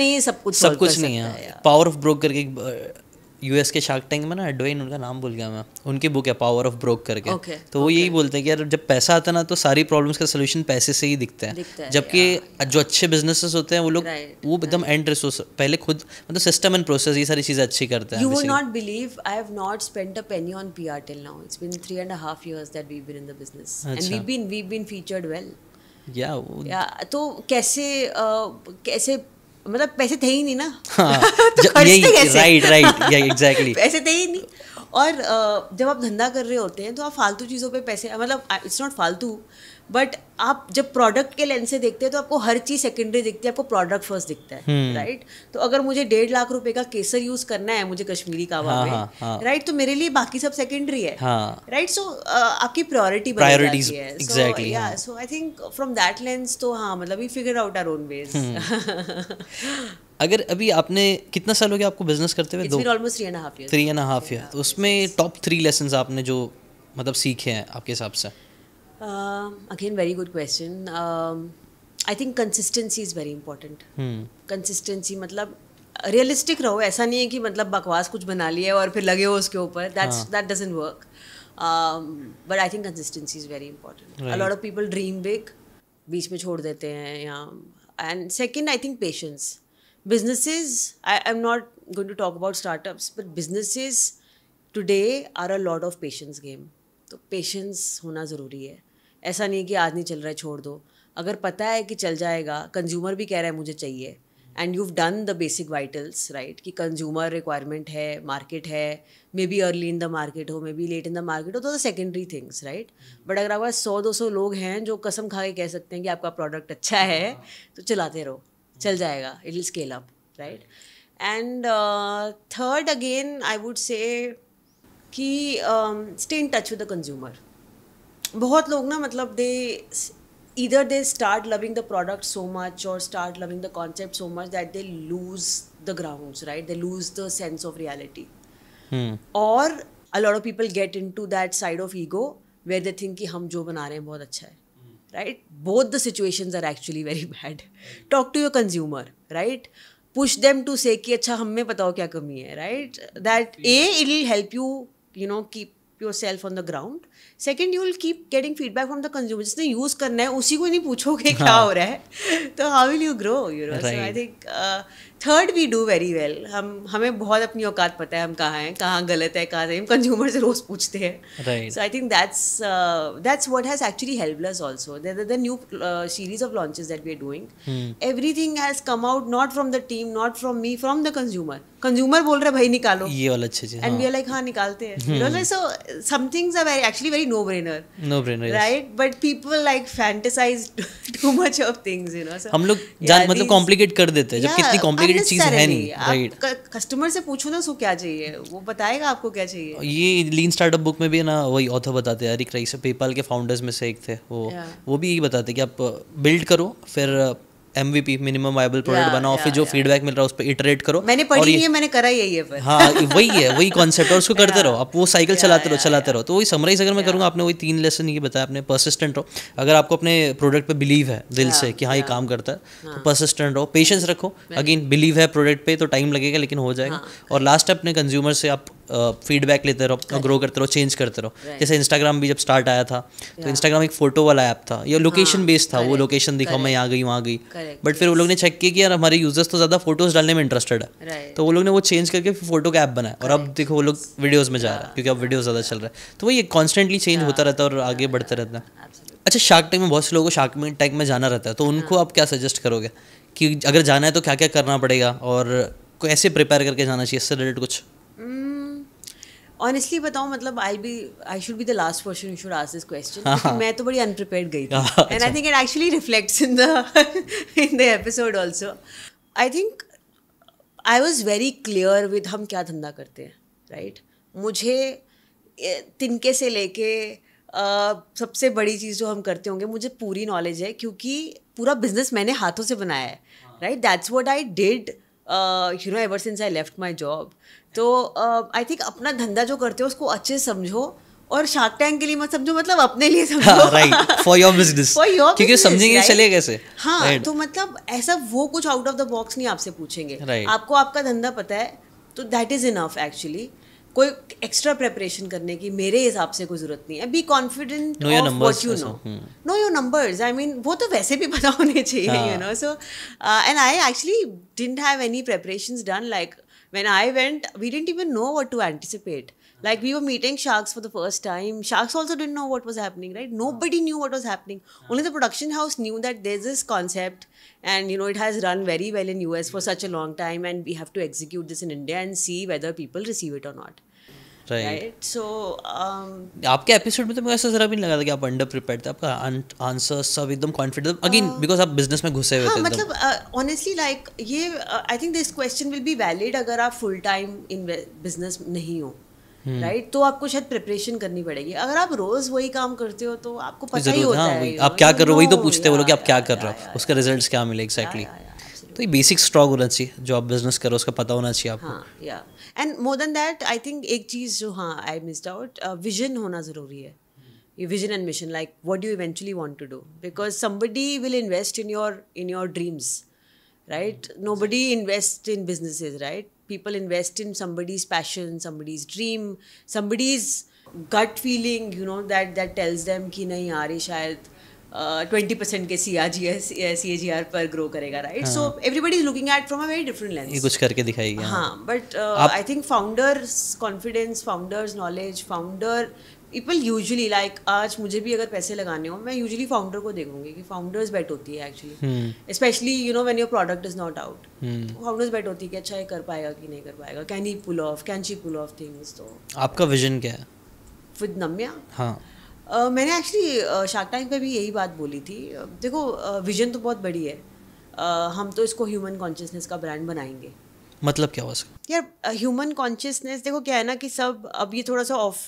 नहीं सब कुछ है power of broker करके US के Shark Tank में ना एडवाइन उनका नाम भूल गया मैं उनकी बुक है पावर ऑफ ब्रोक करके okay, तो वो okay. यही बोलते हैं कि यार जब पैसा आता ना तो सारी प्रॉब्लम्स का सोल्यूशन पैसे से ही दिखता है, जबकि जो अच्छे बिजनेस होते हैं वो लोग right, वो एकदम एंड रिसोर्स पहले खुद मतलब सिस्टम एंड प्रोसेस ये सारी चीज़ें अच्छी करते हैं you will not believe I have not spent a penny on PR till now it's been 3 and half years that we been in the business and we been we been featured well या तो कैसे uh, कैसे मतलब पैसे थे ही नहीं ना हाँ, तो राइट राइट एग्जैक्टली पैसे थे ही नहीं और जब आप धंधा कर रहे होते हैं तो आप फालतू चीज़ों पे पैसे मतलब इट्स नॉट फालतू बट आप जब प्रोडक्ट के लेंस से देखते हैं तो आपको हर चीज़ सेकेंडरी दिखती है आपको प्रोडक्ट फर्स्ट दिखता है राइट हम्म। right? तो अगर मुझे डेढ़ लाख रुपए का केसर यूज करना है मुझे कश्मीरी का हाँ, हाँ, हाँ, राइट तो मेरे लिए बाकी सब सेकेंडरी है राइट हाँ। सो आपकी priority priorities exactly yeah so I think from that lens तो हाँ मतलब we figure out our own ways अगर अभी आपने कितना साल हो गया आपको बिजनेस करते हुए almost three and half year three and half year उसमें टॉप थ्री लेसन आपने जो मतलब सीखे हैं आपके हिसाब से again very good question I think consistency is very important consistency मतलब रियलिस्टिक रहो ऐसा नहीं है कि मतलब बकवास कुछ बना लिया और फिर लगे हो उसके ऊपर that's that doesn't work but I think consistency is very important a lot of people dream big बीच में छोड़ देते हैं yeah and second I think patience businesses I am not going to talk about startups but businesses today are a lot of patience game तो patience होना ज़रूरी है ऐसा नहीं कि आज नहीं चल रहा है छोड़ दो अगर पता है कि चल जाएगा कंज्यूमर भी कह रहा है मुझे चाहिए and you done the basic vitals right कि कंज्यूमर रिक्वायरमेंट है मार्केट है maybe early in the market हो maybe late in the market हो तो सेकेंडरी थिंग्स राइट बट अगर आपके सौ दो सौ लोग हैं जो कसम खा के कह सकते हैं कि आपका प्रोडक्ट अच्छा है हाँ। तो चलाते रहो चल जाएगा it will scale up right and third again I would say कि stay in touch with the consumer बहुत लोग ना मतलब दे इधर they start loving the product so much और start loving the concept so much that they lose the ground right they lose the sense of reality और a of people get into that side of ego where they think कि हम जो बना रहे हैं बहुत अच्छा है right both the situation are actually very bad talk to your consumer right push them to say अच्छा हमें बताओ क्या कमी है right that a it will help you you know keep yourself on the ground second you will keep getting feedback from the consumer जिसने use करना है उसी को नहीं पूछोगे क्या हो रहा है तो how will you grow you know right. so I think uh, third we do very well हम हमें बहुत अपनी औकात पता है हम कहाँ हैं कहाँ गलत है कहाँ सही हम कंज्यूमर से रोज़ पूछते हैं so I think that's that's what has actually helpless also the new series of launches that we are doing everything has come out not from the team not from me from the consumer consumer बोल रहे हैं भाई निकालो ये वाला अच्छी चीज and we are like हाँ निकालते हैं so somethings are very actually very no brainer no brainer right but people like fantasize too much of things you know हम लोग मतलब कॉम्प्लिकेट कर देते हैं जब कितनी कॉम्प्लिकेट ये चीज़ है नहीं राइट कस्टमर से पूछो ना सो क्या चाहिए वो बताएगा आपको क्या चाहिए ये लीन स्टार्टअप बुक में भी ना वही ऑथर बताते हैं अरिक रईस पेपाल के फाउंडर्स में से एक थे वो वो भी यही बताते कि आप बिल्ड करो फिर एम मिनिमम वायबल प्रोडक्ट बनाओ फिर जो फीडबैक मिल रहा है उस पर इटरेट करो मैंने पढ़ी नहीं है मैंने करा यही है हाँ वही है वही कॉन्सेप्ट और उसको करते रहो आप वो साइकिल चलाते रहो चलाते रहो तो वही समराइज अगर मैं करूँगा आपने वही तीन लेसन ये बताया आपने परसिस्टेंट रहो अगर आपको अपने प्रोडक्ट पर बिलीव है दिल से कि हाँ ये काम करता है तो परसिस्टेंट हाँ. रहो पेशेंस रखो अगेन बिलीव है प्रोडक्ट पे तो टाइम लगेगा लेकिन हो जाएगा हाँ. और लास्ट अपने कंज्यूमर से आप फीडबैक लेते रहो और ग्रो करते रहो चेंज करते रहो जैसे इंस्टाग्राम भी जब स्टार्ट आया था तो इंस्टाग्राम एक फोटो वाला ऐप था ये लोकेशन बेस्ड हाँ, था वो लोकेशन दिखाओ मैं यहाँ गई वहाँ गई बट फिर वो लोग ने चेक किया कि यार हमारे यूजर्स तो ज़्यादा फोटोज डालने में इंटरेस्टेड है तो वो लोग ने वो चेंज करके फोटो का ऐप बनाया और अब देखो वो लोग वीडियोज़ में जा रहा है हाँ, क्योंकि अब वीडियो ज़्यादा चल रहा है हाँ। तो वही कॉन्स्टेंटली चेंज होता रहता है और आगे बढ़ता रहता है अच्छा शार्क टैंक में बहुत से लोगों को शार्क टैंक में जाना रहता है तो उनको आप क्या सजेस्ट करोगे कि अगर जाना है तो क्या क्या करना पड़ेगा और कैसे प्रिपेयर करके जाना चाहिए इससे रिलेटेड कुछ hmm, ऑनेस्टली बताऊँ मतलब I be I should be the last person you should ask this question मैं तो बड़ी अनप्रिपेयर्ड गई थी and I think it actually reflects in the in the episode also I think I was very clear with हम क्या धंधा करते हैं राइट right? मुझे तिनके से लेके Uh, सबसे बड़ी चीज़ जो हम करते होंगे मुझे पूरी नॉलेज है क्योंकि पूरा बिजनेस मैंने हाथों से बनाया है right that's what I did you know ever since I left my job तो आई uh, थिंक अपना धंधा जो करते हो उसको अच्छे से समझो और शार्क टैंक के लिए मत समझो मतलब अपने लिए हाँ, समझो राइट फॉर योर बिजनेस क्योंकि समझेंगे right? चले कैसे हाँ right. तो मतलब ऐसा वो कुछ आउट ऑफ द बॉक्स नहीं आपसे पूछेंगे right. आपको आपका धंधा पता है तो दैट इज इनफ एक्चुअली कोई एक्स्ट्रा प्रेपरेशन करने की मेरे हिसाब से कोई जरूरत नहीं है be confident of you know know your numbers I mean वो तो वैसे भी पता होने चाहिए you know so and I actually didn't have any preparation done like when I went we don't even know what to anticipate Like we were meeting sharks for the first time. Sharks also didn't know what was happening, right? Nobody knew what was happening. Only the production house knew that there's this concept and you know it has run very well in US for such a long time and we have to execute this in India and see whether people receive it or not. Right. So. Um, आपके episode में तो मुझे ऐसा जरा भी नहीं लगा था कि आप अंडर प्रिपेयर थे आपका आंसर सब एकदम कॉन्फिडेंट अगेन बिकॉज आप बिजनेस में घुसे हुए थे मतलब ऑनेस्टली uh, लाइक ये I think this question will be valid अगर आप फुल टाइम इन बिजनेस नहीं हो राइट हम्म। तो आपको शायद प्रिपरेशन करनी पड़ेगी अगर आप रोज वही काम करते हो तो आपको पता ही होता हाँ, है आप क्या कर रहे हो वही तो पूछते हो कि आप क्या कर रहे हो उसका रिजल्ट क्या मिले एग्जैक्टली तो ये बेसिक स्ट्रॉग होना चाहिए जो आप बिजनेस करो उसका पता होना चाहिए आपको yeah and more than that I think एक चीज़ जो हाँ आई मिस आउट विजन होना ज़रूरी है ये vision and mission like what do eventually want to do because somebody will invest in your in your dreams right nobody invest in business right people invest in somebody's passion somebody's dream somebody's gut feeling you know that that tells them ki nahi aa ये shayad twenty percent के C R G S C A G R पर grow करेगा right so everybody is looking at from a very different lens कुछ करके दिखाई हाँ but I think founders confidence founders knowledge founder people usually like आज मुझे भी अगर पैसे लगाने हो मैं यूजली फाउंडर को देखूंगी कि फाउंडर्स बेट होती है actually specially you know when your product is not out founders bet होती है कि अच्छा ये कर पाएगा कि नहीं कर पाएगा can he pull off can she pull off things तो आपका विजन क्या है विद नम्या हाँ Uh, मैंने एक्चुअली शार्क टाइम पे भी यही बात बोली थी देखो विजन uh, तो बहुत बड़ी है uh, हम तो इसको ह्यूमन कॉन्शियसनेस का ब्रांड बनाएंगे मतलब क्या हुआ सर यार ह्यूमन कॉन्शियसनेस देखो क्या है ना कि सब अब ये थोड़ा सा ऑफ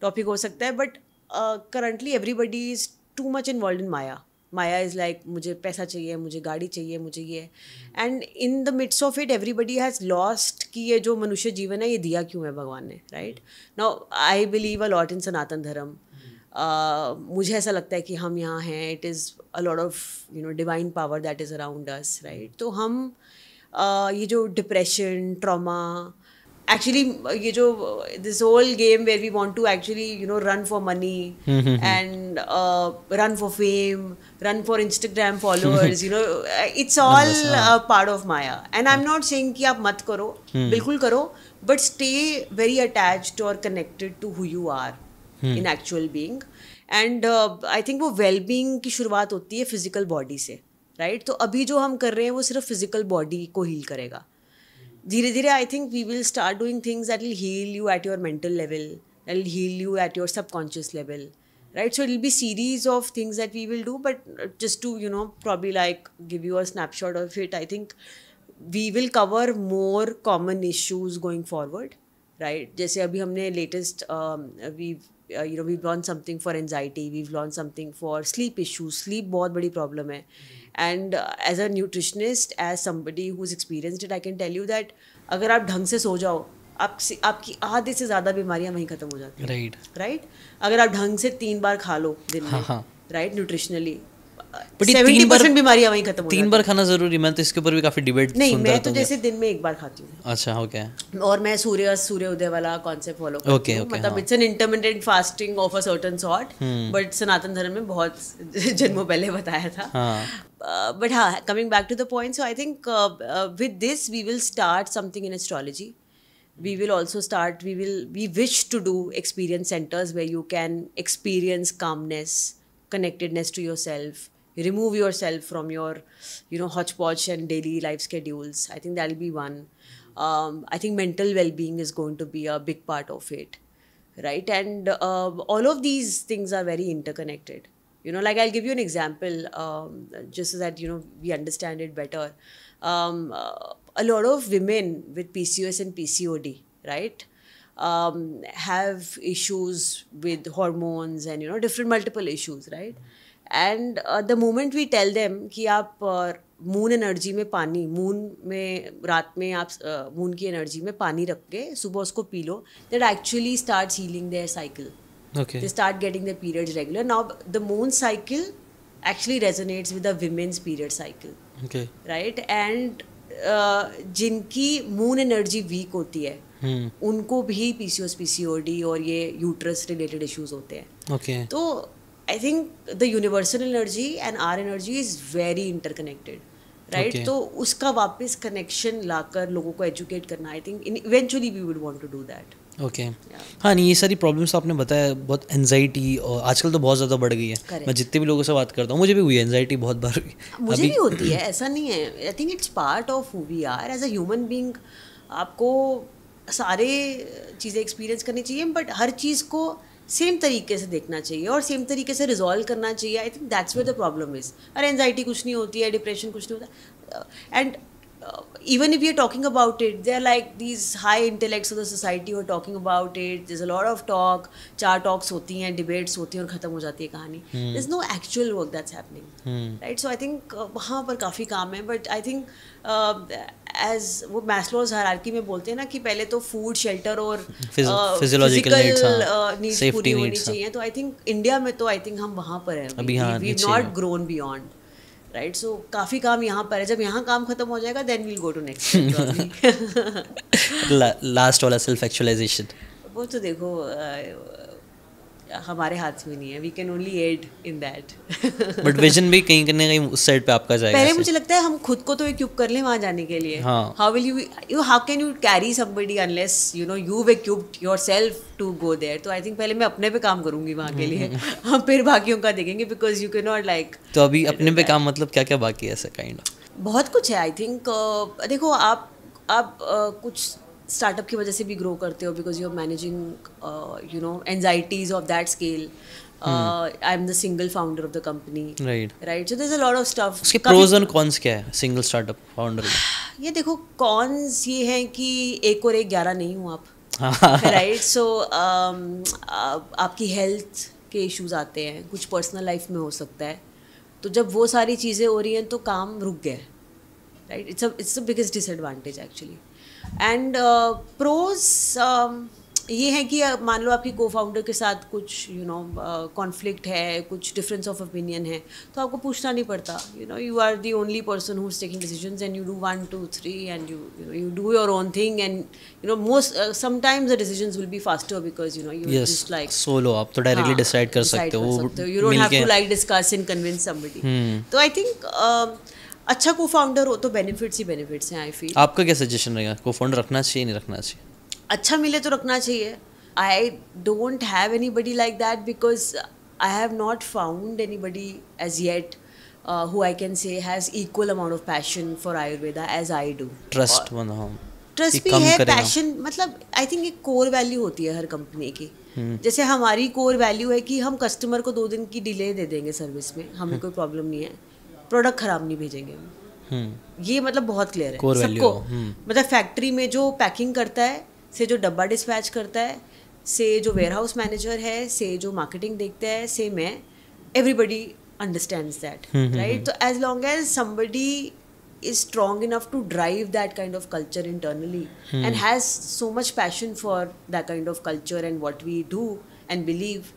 टॉपिक हो सकता है but currently everybody is too much involve in maya maya is like मुझे पैसा चाहिए मुझे गाड़ी चाहिए मुझे ये and in the midst of it everybody has lost कि ये जो मनुष्य जीवन है ये दिया क्यों है भगवान ने right now I believe a lot in Sanatan Dharma मुझे ऐसा लगता है कि हम यहाँ हैं it is a lot of you know divine power that is around us right तो हम uh, ये जो डिप्रेशन ट्रॉमा एक्चुअली ये जो this whole game where we want to actually you know run for money and run for fame run for Instagram followers you know it's all part of maya and I am not saying कि आप मत करो बिल्कुल करो but stay very attached और connected to who you are in actual being and I think वो well being की शुरुआत होती है फिजिकल बॉडी से राइट right? तो अभी जो हम कर रहे हैं वो सिर्फ फिजिकल बॉडी को हील करेगा धीरे धीरे I think we will start doing things that will heal you at your mental level that will heal you at your subconscious level right so it'll be series of things that we will do but just to you know probably like give you a snapshot of it i think we will cover more common issues going forward right जैसे अभी हमने latest we've um, uh, you know we've learned something for anxiety we've learned something for sleep issues sleep बहुत बड़ी problem है and uh, as a nutritionist as somebody who's experienced it I can tell you that अगर आप ढंग से सो जाओ आप आपकी आधे से ज़्यादा बीमारियां वहीं ख़त्म हो जाती हैं राइट राइट अगर आप ढंग से तीन बार खा लो दिन में राइट न्यूट्रिशनली सेवेंटी तीन बार खाना जरूरी मैं तो इसके ऊपर भी काफी डिबेट नहीं मैं तो जैसे दिन में एक बार खाती हूँ अच्छा ओके और मैं सूर्य वाला कॉन्सेप्ट फॉलो मतलब it's an intermediate fasting of a certain sort but Sanatan Dharma में बहुत जन्मों पहले बताया था बट हाँ coming back to the point so I think with this we will start something in astrology we will also start we will we wish to do experience centers where you can experience calmness connectedness to yourself remove yourself from your you know hodgepodge and daily life schedules i think that'll be one um, i think mental well-being is going to be a big part of it right and uh, all of these things are very interconnected you know like i'll give you an example um, just so that you know we understand it better um, uh, a lot of women with pcos and pcod right um, have issues with hormones and you know different multiple issues right mm -hmm and the moment we tell them कि आप moon uh, energy में पानी moon में रात में आप moon uh, की energy में पानी रख के सुबह उसको पी लो that actually start healing their cycle they start getting the periods regular now the moon cycle actually resonates with the women's period cycle right and जिनकी मून एनर्जी वीक होती है hmm. उनको भी P C O P C O D और ये uterus related issues होते हैं okay. तो I think the universal energy and our energy is very interconnected right तो उसका वापस कनेक्शन लाकर लोगों को एजुकेट करना I think eventually we would want to do that okay okay. हाँ नहीं ये सारी प्रॉब्लम्स तो आपने बताया बहुत एनजाइटी और आजकल तो बहुत ज़्यादा बढ़ गई है Correct. मैं जितने भी लोगों से बात करता हूँ मुझे भी हुई एनजाइटी बहुत बार मुझे भी होती है ऐसा नहीं है I think it's part of who we are as a human being आपको सारे चीज़ें एक्सपीरियंस करनी चाहिए बट हर चीज़ को सेम तरीके से देखना चाहिए और सेम तरीके से रिजॉल्व करना चाहिए I think that's where the problem is अरे एनजाइटी कुछ नहीं होती है डिप्रेशन कुछ नहीं होता and even if you're talking about it they are like this high intellects of the society are talking about it these a lot of talk चार talks होती हैं डिबेट्स होती हैं और खत्म हो जाती है कहानी there is no actual work that's happening right so I think वहाँ पर काफ़ी काम है बट आई थिंक एज वो मैस्लोज हायरार्की में बोलते हैं ना कि पहले तो फूड शेल्टर और फिजियोलॉजिकल नीड्स uh, हाँ. uh, पूरी होनी हाँ. चाहिए तो आई थिंक इंडिया में तो आई थिंक हम वहाँ पर हैं अभी हाँ we not grown beyond right so काफ़ी काम यहाँ पर है जब यहाँ काम खत्म हो जाएगा then we'll go to next last वाला सेल्फ एक्चुअलाइजेशन वो तो देखो uh, हमारे हाथ में नहीं है we can only add in that but vision भी कहीं करने कहीं उस साइड पे आपका जाएगा पहले मुझे लगता है हम खुद को तो इक्विप कर लें वहाँ जाने के लिए how will you you how can you carry somebody unless you know you equipped yourself to go there तो आई थिंक पहले मैं अपने पे काम करूंगी वहाँ के लिए हम फिर बाकियों का देखेंगे because you can not like तो अभी अपने पे काम मतलब क्या क्या बाकी है ऐसा काइंड ऑफ बहुत कुछ है आई थिंक देखो आप आप कुछ स्टार्टअप की वजह से भी ग्रो करते हो because you are managing you know anxieties of that scale I am the single founder of the company right right so there a lot of stuff उसके प्रोज एंड कॉन्स क्या है single startup founder ये देखो cons ये हैं कि एक और एक ग्यारह नहीं हूँ आप राइट सो um, uh, आपकी हेल्थ के इश्यूज आते हैं कुछ पर्सनल लाइफ में हो सकता है तो जब वो सारी चीज़ें हो रही हैं तो काम रुक गया right it's it's the biggest disadvantage actually and pros uh, um, ये है कि uh, मान लो आपकी को फाउंडर के साथ कुछ यू नो कॉन्फ्लिक्ट है कुछ डिफरेंस ऑफ ओपिनियन है तो आपको पूछना नहीं पड़ता you know you are the only person who is taking decision and you do one two three and you you know you do your own thing and you know most sometimes the decision will be faster because you know you just like solo आप तो directly हाँ, decide कर सकते हो you don't have to like discuss and convince somebody तो I think अच्छा को founder हो तो बेनिफिट्स ही बेनिफिट्स हैं आई फील आपका क्या सजेशन रहेगा को फाउंडर रखना चाहिए नहीं रखना चाहिए अच्छा मिले तो रखना चाहिए I don't have anybody like that because I have not found anybody as yet who I can say has equal amount of passion for Ayurveda as I do trust और, वन ट्रस्ट भी है passion मतलब I think एक core value होती है हर company की हम्म। जैसे हमारी कोर वैल्यू है कि हम कस्टमर को दो दिन की डिले दे देंगे सर्विस में हमें हम्म। कोई प्रॉब्लम नहीं है प्रोडक्ट खराब नहीं भेजेंगे हम्म। ये मतलब बहुत क्लियर है सबको हम्म। मतलब फैक्ट्री में जो पैकिंग करता है से जो डब्बा डिस्पैच करता है से जो वेयर हाउस मैनेजर है से जो मार्केटिंग देखता है से मैं एवरीबडी अंडरस्टैंड दैट राइट तो as long as somebody is strong enough to drive that kind of culture internally and has so much passion for that kind of culture and what we do and believe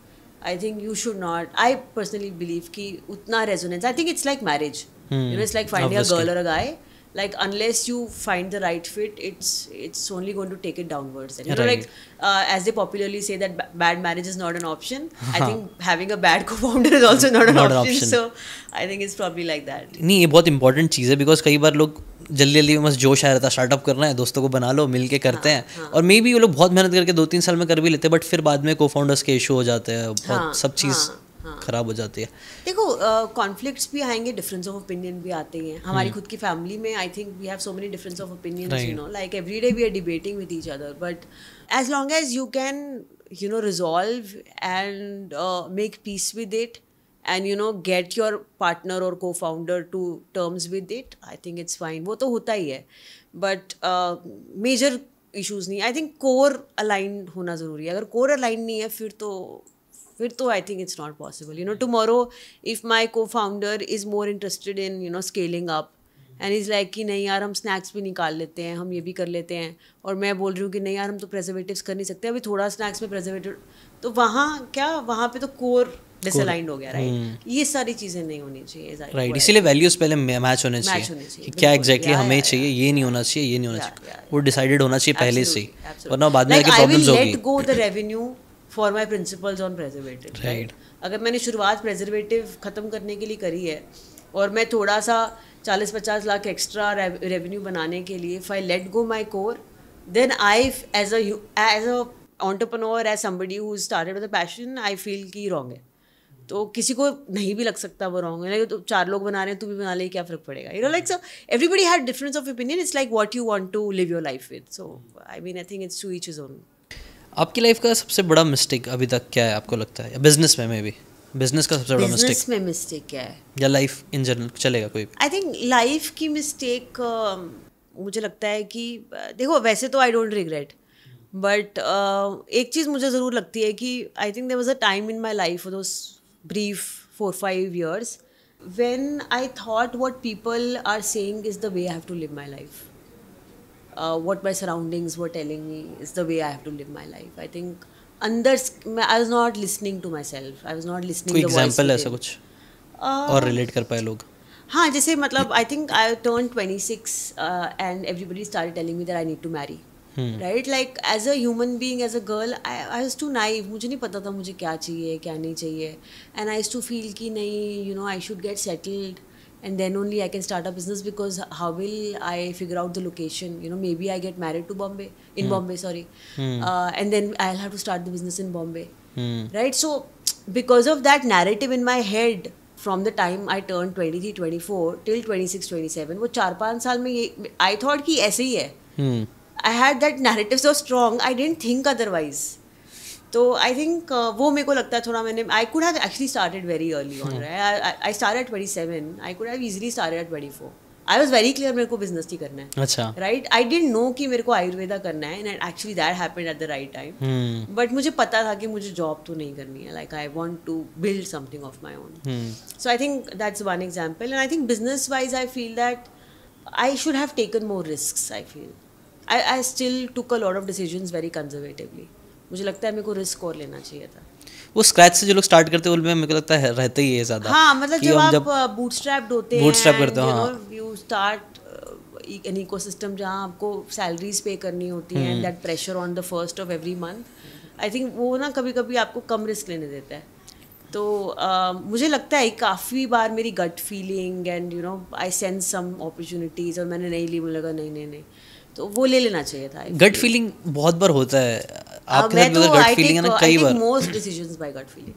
I think you should not I personally believe कि उतना resonance I think it's like marriage you know it's like finding a girl और a guy like unless you find the right fit it's it's only going to take it downwards and you right. know like uh, as they popularly say that b- bad marriage is not an option i think having a bad co-founder is also not an, not option. an option so i think it's probably like that नहीं ये बहुत important चीज़ है because कई बार लोग जल्दी जल्दी बस जोश आ रहा था स्टार्टअप करना है दोस्तों को बना लो मिल के करते हाँ, हैं हाँ. और मे बी वो लोग बहुत मेहनत करके दो तीन साल में कर भी लेते हैं बट फिर बाद में को फाउंडर्स के इशू हो जाते हैं बहुत हाँ, सब चीज़ हाँ. हाँ। खराब हो जाती है देखो कॉन्फ्लिक्ट्स uh, भी आएंगे डिफरेंस ऑफ ओपिनियन भी आते हैं हमारी हम्म। खुद की फैमिली में I think we have so many difference of opinion you know like every day we are debating with each other but as long as you can you know resolve and make peace with it and you know get your partner और co-founder to terms with it I think it's fine वो तो होता ही है but major issues नहीं I think core align होना ज़रूरी है अगर कोर अलाइन नहीं है फिर तो फिर तो I think it's not possible you know tomorrow if my co-founder is more interested in you know scaling up and is like कि नहीं यार हम स्नैक्स भी निकाल लेते हैं हम ये भी कर लेते हैं और मैं बोल रही हूँ कि नहीं यार हम तो प्रेजर्वेटिव कर नहीं सकते अभी थोड़ा स्नैक्स में प्रेजर्वेटिव तो वहाँ क्या वहाँ पे तो कोर डिसअलाइंड हो गया राइट हम्म। ये सारी चीजें नहीं होनी चाहिए राइट इसीलिए वैल्यूज पहले मैच होने चाहिए क्या एग्जैक्टली हमें चाहिए ये नहीं होना चाहिए ये नहीं होना चाहिए वो डिसाइडेड होना चाहिए पहले से वरना बाद में प्रॉब्लम्स होगी let go the revenue for principles on right अगर मैंने शुरुआत प्रेजर्वेटिव ख़त्म करने के लिए करी है और मैं थोड़ा सा चालीस पचास लाख एक्स्ट्रा रेवेन्यू बनाने के लिए I let go my core then I as as a entrepreneur as somebody who started with passion I feel की रॉन्ग है तो किसी को नहीं भी लग सकता वो रॉन्ग है ना तो चार लोग बना रहे हैं तू भी बना ले क्या फ़र्क पड़ेगा you know like so everybody had difference of opinion it's like what you want to live your life with so I mean I think it's to each his own आपकी लाइफ का सबसे बड़ा मिस्टेक अभी तक क्या है आपको लगता है बिजनेस में मे भी बिजनेस का सबसे बड़ा मिस्टेक में मिस्टेक क्या है या लाइफ इन जनरल चलेगा कोई आई थिंक लाइफ की मिस्टेक um, मुझे लगता है कि uh, देखो वैसे तो आई डोंट रिग्रेट बट एक चीज़ मुझे ज़रूर लगती है कि I think there was a time in my life दो brief four five years when i thought what people are saying is the way i have to live my life uh, what my surroundings were telling me is the way i have to live my life i think under I was not listening to myself. I was not listening. Listening example ऐसा कुछ uh, और relate कर पाए लोग हाँ जैसे मतलब I think I turn twenty six and everybody start telling me that I need to marry right like as a human being as a girl I I too naive मुझे नहीं पता था मुझे क्या चाहिए क्या नहीं चाहिए एंड आई टू फील कि नहीं you know I should get settled and then only I can start a business because how will I figure out the location you know maybe I get married to Bombay in Bombay sorry and then I have to start the business in Bombay right so because of that narrative in my head from the time I turn twenty three twenty four till twenty six twenty seven वो चार पाँच साल में ये I thought कि ऐसे ही है hmm. I had that narrative so strong I didn't think otherwise तो आई थिंक uh, वो मेरे को लगता है थोड़ा मैंने I could have actually started very early on I start at twenty seven I could have easily start at twenty four I was very clear मेरे को बिजनेस ही करना है अच्छा राइट आई डेंट नो कि मेरे को आयुर्वेदा करना है and actually that happened at the right time but मुझे पता था कि मुझे जॉब तो नहीं करनी है like I want to build something of my own so I think that's one example and I think business wise I feel that I should have taken more risk I feel I I still took a lot of decision very conservatively मुझे लगता है मेरे को risk और लेना चाहिए था वो स्क्रैच से जो लोग स्टार्ट करते हैं उनमें मेरे को लगता है रहते ही है ज्यादा हाँ मतलब जब आप बूटस्ट्रैप्ड होते हैं बूटस्ट्रैप करते हो यू स्टार्ट एक एन इकोसिस्टम जहाँ आपको सैलरीज पे करनी होती हैं that pressure on the first of every month I think वो ना कभी कभी आपको कम रिस्क लेने देता है तो uh, मुझे लगता है काफ़ी बार मेरी gut feeling and you know I sense some opportunities और मैंने नहीं ली मुझे लगा नहीं नहीं नहीं तो वो ले लेना चाहिए था गट फीलिंग बहुत बार होता है आपके तो मतलब गट फीलिंग है ना कई बार most decisions by gut feeling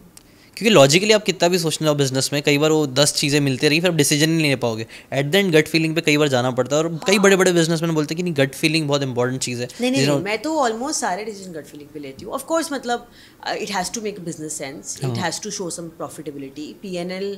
क्योंकि लॉजिकली आप कितना भी सोचने जाओ बिजनेस में कई बार वो दस चीज़ें मिलती रही फिर आप डिसीजन नहीं ले पाओगे at the end gut feeling पे कई बार जाना पड़ता है और हाँ। कई बड़े बड़े बिजनेसमैन बोलते हैं कि नहीं गट फीलिंग बहुत इंपॉर्टेंट चीज़ है नहीं नहीं, नहीं मैं तो ऑलमोस्ट सारे डिसीजन गट फीलिंग पे लेती हूँ ऑफकोर्स मतलब it has to make business sense it has to show some profitability P N L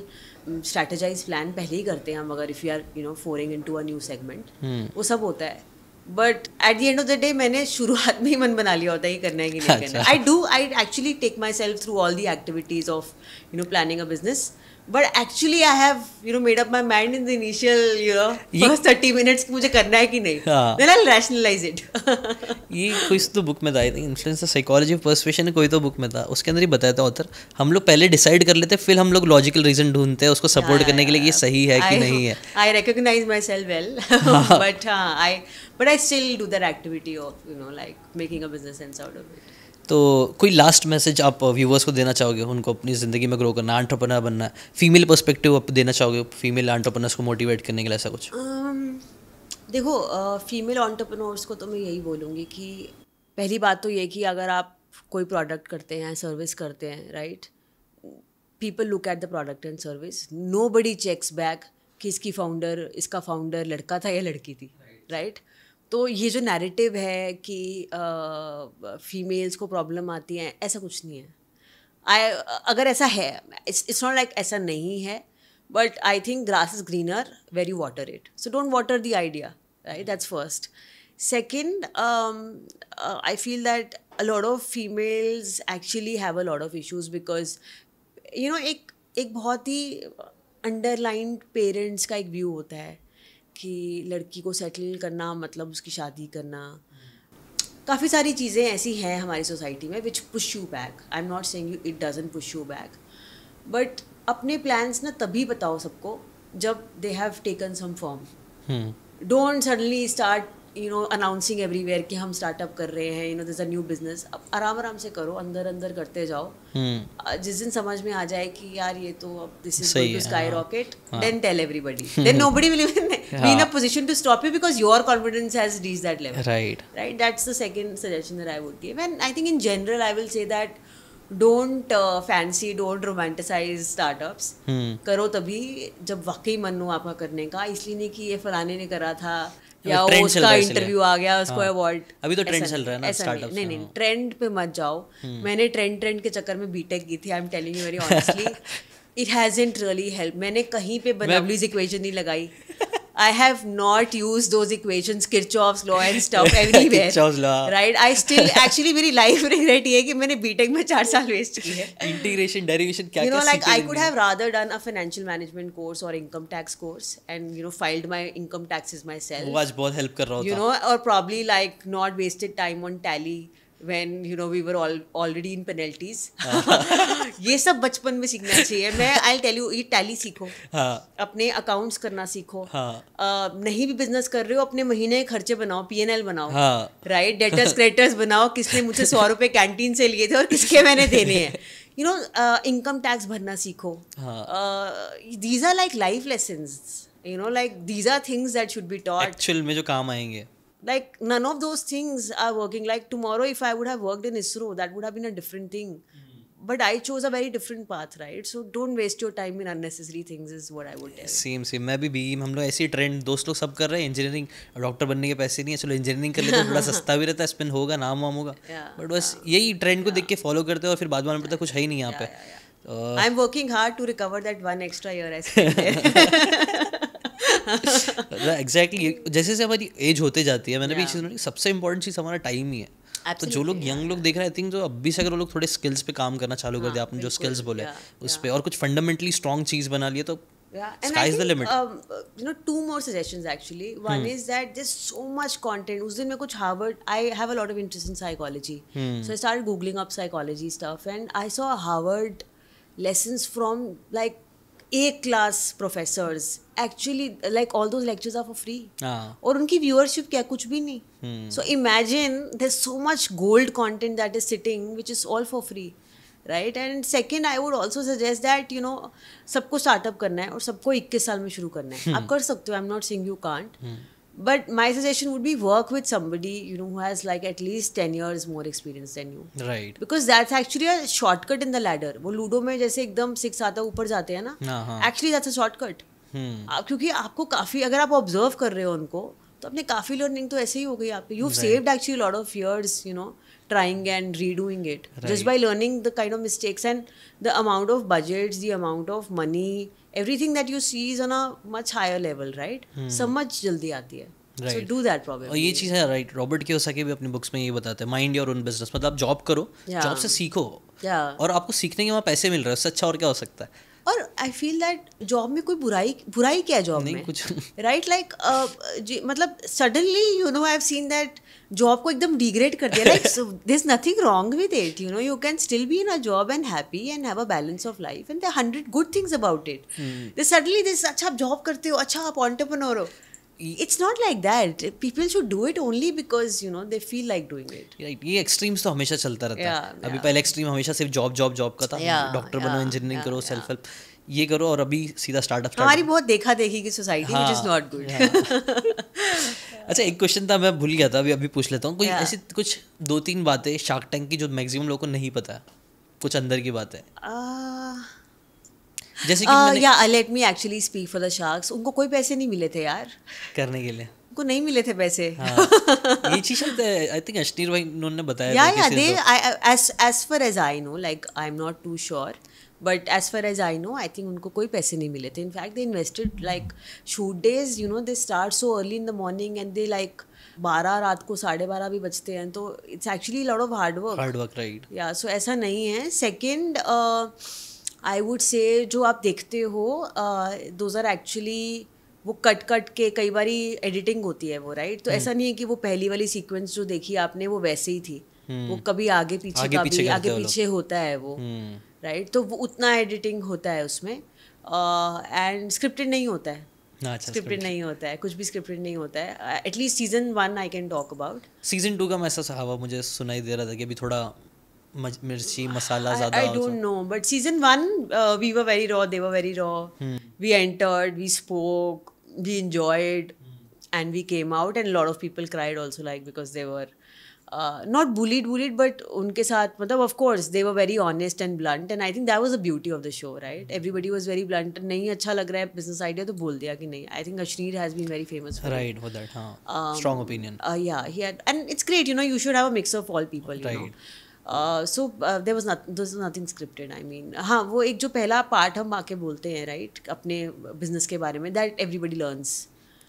strategize plan पहले ही करते हैं हम अगर if you are you know foraying into a new segment वो सब होता है but at the end of the day मैंने शुरुआत में ही मन बना लिया होता है ये करना है कि नहीं अच्छा। करना I do I actually take myself through all the activities of you know planning a business but actually I have you know made up my mind in the initial you know first thirty minutes मुझे करना है कि नहीं then I rationalise it ये कोई तो book में था I think influence psychology of persuasion कोई तो बुक में था उसके अंदर ही बताया था ऑथर हम लोग पहले डिसाइड कर लेते फिर हम लोग लॉजिकल रीजन ढूंढते हैं उसको सपोर्ट हाँ, करने के लिए ये हाँ, सही है हाँ। कि नहीं है I recognise myself well but हाँ I but I still do that activity of you know like making a business sense out of it तो कोई लास्ट मैसेज आप व्यूवर्स uh, को देना चाहोगे उनको अपनी ज़िंदगी में ग्रो करना एंट्रप्रनर बनना फीमेल पर्सपेक्टिव आप देना चाहोगे फीमेल एंट्रप्रनर्स को मोटिवेट करने के लिए ऐसा कुछ um, देखो फीमेल uh, एंट्रप्रनर्स को तो मैं यही बोलूँगी कि पहली बात तो ये कि अगर आप कोई प्रोडक्ट करते हैं सर्विस करते हैं right people look at the product and service nobody checks back कि इसकी फाउंडर इसका फाउंडर लड़का था या लड़की थी राइट right? right? तो ये जो नैरेटिव है कि फीमेल्स को प्रॉब्लम आती है ऐसा कुछ नहीं है आई अगर ऐसा है इट्स नॉट लाइक ऐसा नहीं है but I think grass is greener where water it so don't water the idea right that's first second I feel that a lot of females actually have a lot of issues because you know एक एक बहुत ही underline parents का एक view होता है कि लड़की को सेटल करना मतलब उसकी शादी करना काफ़ी सारी चीज़ें ऐसी हैं हमारी सोसाइटी में which push you back I am not saying you it doesn't push you back but अपने प्लान्स ना तभी बताओ सबको जब they have taken some form don't suddenly start you know announcing everywhere कि हम स्टार्टअप कर रहे हैं you know this a new business अब आराम आराम से करो अंदर अंदर करते जाओ hmm. जिस दिन समझ में आ जाए कि यार ये तो अब this is going to skyrocket then tell everybody then nobody will even be in a position to stop you because your confidence has reach that level right right that's the second suggestion that I would give and I think in general I will say that don't fancy don't romanticise startups करो तभी जब वाकई मन हो आपका करने का इसलिए नहीं कि ये फलाने ने करा था या उसका इंटरव्यू आ गया हाँ। उसको अभी तो ट्रेंड चल रहा है ना स्टार्टअप नहीं नहीं ट्रेंड पे मत जाओ हम्म। मैंने ट्रेंड ट्रेंड के चक्कर में बीटेक की थी I am telling you very honestly it hasn't really help मैंने कहीं पे बराबलीज इक्वेशन नहीं लगाई I have not used those equations, Kirchhoff's law and stuff everywhere. Kirchhoff's law. Right? I still actually मेरी life regret ये that I B Tech में 4 years. waste की Integration, derivation You know like I could have rather done a financial management course or income tax course and you know filed my income taxes myself. वो आज बहुत help You know or probably like not wasted time on tally. when you know we were all already in penalties हाँ। ये सब बचपन में सीखना चाहिए मैं आई टेल यू ये टैली सीखो हाँ। अपने अकाउंट्स करना सीखो हाँ। नहीं भी बिजनेस कर रहे हो अपने महीने के खर्चे बनाओ पीएनएल बनाओ राइट डेटर्स क्रेडिटर्स बनाओ किसने मुझे सौ रुपए कैंटीन से लिए थे और किसके मैंने देने हैं यू नो इनकम टैक्स भरना सीखो these are like life lesson you know like these are things that should be taught actual में जो काम आएंगे like none of those things are working like tomorrow if i would have worked in isro that would have been a different thing mm. but i chose a very different path right so don't waste your time in unnecessary things is what i would tell same same मैं भी beam हम लोग ऐसी trend दोस्त लोग सब कर रहे हैं इंजीनियरिंग डॉक्टर बनने के पैसे नहीं है चलो इंजीनियरिंग कर लेते हैं थोड़ा सस्ता भी रहता है स्पिन होगा नाम वाम होगा बट बस यही ट्रेंड को देख के फॉलो करते हैं और फिर बाद में पड़ता कुछ है ही नहीं यहाँ पे I am working hard to recover that one extra year I exactly exactly, जैसे जैसे हमारी एज होते जाती है मैंने yeah. भी चीज़ नोटिस सबसे इंपॉर्टेंट चीज़ हमारा टाइम ही है Absolutely, तो जो लोग यंग yeah. लोग देख रहे हैं आई थिंक जो अभी से अगर वो लोग थोड़े स्किल्स पे काम करना चालू कर दिया आपने जो स्किल्स बोले उस पर और कुछ फंडामेंटली स्ट्रॉन्ग चीज़ बना लिए तो Yeah. And Sky I think, is the limit. Um, you know, two more suggestions actually. One hmm. is that there's so much content. उस दिन मैं कुछ Harvard. I have a lot of interest in psychology, hmm. so I started googling up psychology stuff, and I saw Harvard lessons from like a class professor actually like all those lectures are for free और उनकी viewership क्या कुछ भी नहीं so imagine there so much gold content that is sitting which is all for free right and second I would also suggest that you know सबको startup करना है और सबको इक्कीस साल में शुरू करना है hmm. आप कर सकते हो I am not saying you can't but my suggestion would be work with somebody you know who has like at least 10 years more experience than you right because that's actually a shortcut in the ladder वो ludo में जैसे एकदम six आता ऊपर जाते हैं ना actually that's a shortcut क्योंकि आपको काफी अगर आप ऑब्जर्व कर रहे हो उनको तो अपने काफी लर्निंग तो ऐसे ही हो गई आपकी you saved actually lot of years you know trying and redoing it right. just by learning the kind of mistakes and the amount of budgets the amount of money everything that you see is on a much higher level right hmm. समझ जल्दी आती है Right. So do that probably. और ये चीज़ है right Robert Kiyosaki भी अपनी books में ये बताते हैं माइंड योर ओन बिजनेस मतलब आप जॉब करो yeah. जॉब से सीखो yeah. और आपको सीखने के वहाँ पैसे मिल रहे हैं उससे अच्छा और क्या हो सकता है और आई फील दैट जॉब में कोई बुराई बुराई क्या है जॉब में कुछ right right? Like like, uh, मतलब suddenly you know I have seen that job को एकदम डिग्रेड कर दिया like this nothing wrong with it you know you can still be in a job and happy and have a balance of life and hundred good things about it this suddenly this अच्छा आप job करते हो अच्छा आप entrepreneur हो it's not like that people should do it only because you know they feel like doing it right ये extremes तो हमेशा चलता रहता है yeah, अभी पहले एक्सट्रीम हमेशा सिर्फ जॉब जॉब जॉब का था डॉक्टर बनो इंजीनियरिंग करो सेल्फ हेल्प ये करो और अभी सीधा स्टार्टअप हमारी बहुत देखा देखी की सोसाइटी हाँ, इज नॉट गुड अच्छा एक क्वेश्चन था मैं भूल गया था अभी अभी पूछ लेता हूँ कोई ऐसी कुछ दो तीन बातें शार्क टैंक की जो मैक्सिमम लोगों को नहीं पता कुछ अंदर की बात है uh, जैसे कि या let me actually speak for the sharks उनको कोई पैसे नहीं मिले थे यार करने के लिए उनको नहीं मिले थे पैसे हाँ, ये चीज आई थिंक अश्नीर भाई उन्होंने बताया या या they as as far as I know like I am not too sure but as far as I know I think उनको कोई पैसे नहीं मिले थे in fact they invested like shoot days you know they start so early in the morning and they like बारह रात को साढ़े बारह भी बजते हैं तो it's actually lot of hard work hard work right या सो ऐसा नहीं है सेकेंड आई वुड से जो आप देखते हो दोज आर एक्चुअली वो कट कट के कई बार एडिटिंग होती है वो राइट तो ऐसा hmm. नहीं है कि वो पहली वाली सीक्वेंस जो देखी आपने वो वैसे ही थी hmm. वो कभी आगे पीछे आगे का पीछे आगे पीछे होता है वो hmm. राइट तो वो उतना एडिटिंग होता है उसमें एंड स्क्रिप्टेड नहीं होता है स्क्रिप्टेड हाँ, अच्छा, नहीं होता है कुछ भी स्क्रिप्टेड नहीं होता है at least season one I can talk about season two का मैं ऐसा सहावा मुझे सुनाई दे रहा था कि अभी थोड़ा मिर्ची मसाला ज्यादा I don't know but season one we were very raw they were very raw we entered we spoke we enjoyed and we came out and lot of people cried also like because they were not bullied bullied but उनके साथ मतलब of course they were very honest and blunt and I think that was the beauty of the show right everybody was very blunt नहीं अच्छा लग रहा है business idea तो बोल दिया कि नहीं I think Ashneer has been very famous right opinion या and it's great you know you should have a mix of all people so there was this nothing scripted I mean हाँ वो एक जो पहला पार्ट हम आके बोलते हैं राइट right? अपने बिजनेस के बारे में दैट एवरीबडी लर्नस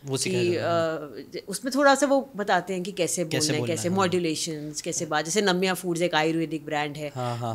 वो कि आ, उसमें थोड़ा सा वो बताते हैं कि कैसे बोलना है कैसे मॉड्यूलेशन हाँ। कैसे बात जैसे नम्या फूड्स एक आयुर्वेदिक ब्रांड है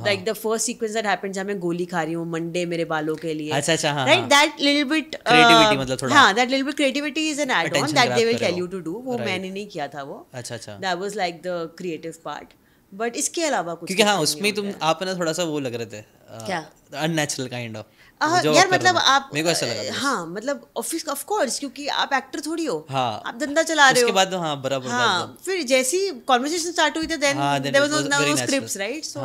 like the first sequence that happened जहाँ मैं गोली खा रही हूँ मंडे मेरे बालों के लिए right that little bit creativity that little bit creativity is an add on that they will tell you to do वो मैंने नहीं किया था वो अच्छा अच्छा that was like the creative part but इसके अलावा कुछ क्योंकि हाँ उसमें तुम आप ना थोड़ा सा वो लग रहे थे क्या अननेचुरल काइंड ऑफ हाँ, यार मतलब आप मेरे को ऐसा लगा हाँ मतलब ऑफिस ऑफ कोर्स क्योंकि आप एक्टर थोड़ी हो हाँ आप धंधा चला रहे हो उसके बाद हाँ बराबर हाँ फिर जैसी कॉन्वर्सेशन स्टार्ट हुई थी then there was no scripts right so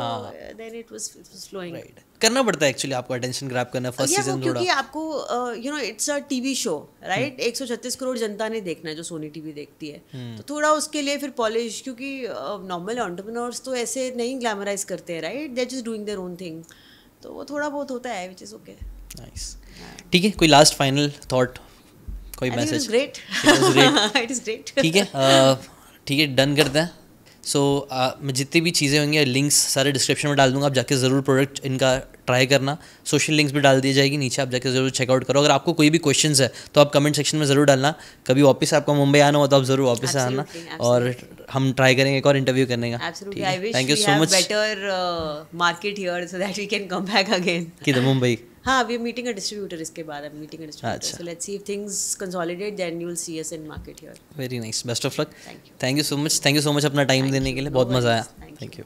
then it was it was flowing करना पड़ता है एक्चुअली आपको अटेंशन ग्रैब करना फर्स्ट सीजन थोड़ा क्योंकि आपको you know it's a TV show right 136 crore जनता ने देखना है जो सोनी टीवी देखती है हम्म। तो थोड़ा उसके लिए फिर पॉलिश क्योंकि नॉर्मल एंटरप्रेन्योर्स तो ऐसे नहीं ग्लैमराइज करते हैं right they are just doing their own thing तो वो थोड़ा बहुत होता है विच इज़ ओके नाइस ठीक है कोई लास्ट फाइनल थॉट कोई message great it is great ठीक है uh, ठीक है डन करते हैं सो so, uh, मैं जितनी भी चीज़ें होंगी लिंक्स सारे डिस्क्रिप्शन में डाल दूंगा आप जाके ज़रूर प्रोडक्ट इनका ट्राई करना सोशल लिंक्स भी डाल दी जाएगी नीचे आप जाकर जरूर चेकआउट करो अगर आपको कोई भी क्वेश्चन है तो आप कमेंट सेक्शन में ज़रूर डालना कभी ऑफिस आपको मुंबई आना हो तो आप ज़रूर वापस आना और हम ट्राई करेंगे एक और इंटरव्यू करने का thank you so much better market here so that we can come back again किधर मुंबई हाँ we are meeting a distributor इसके बाद I meeting a distributor so let's see if things consolidate then you will see us in market here very nice best of luck thank you so much thank you so much अपना time देने के लिए बहुत मजा आया thank you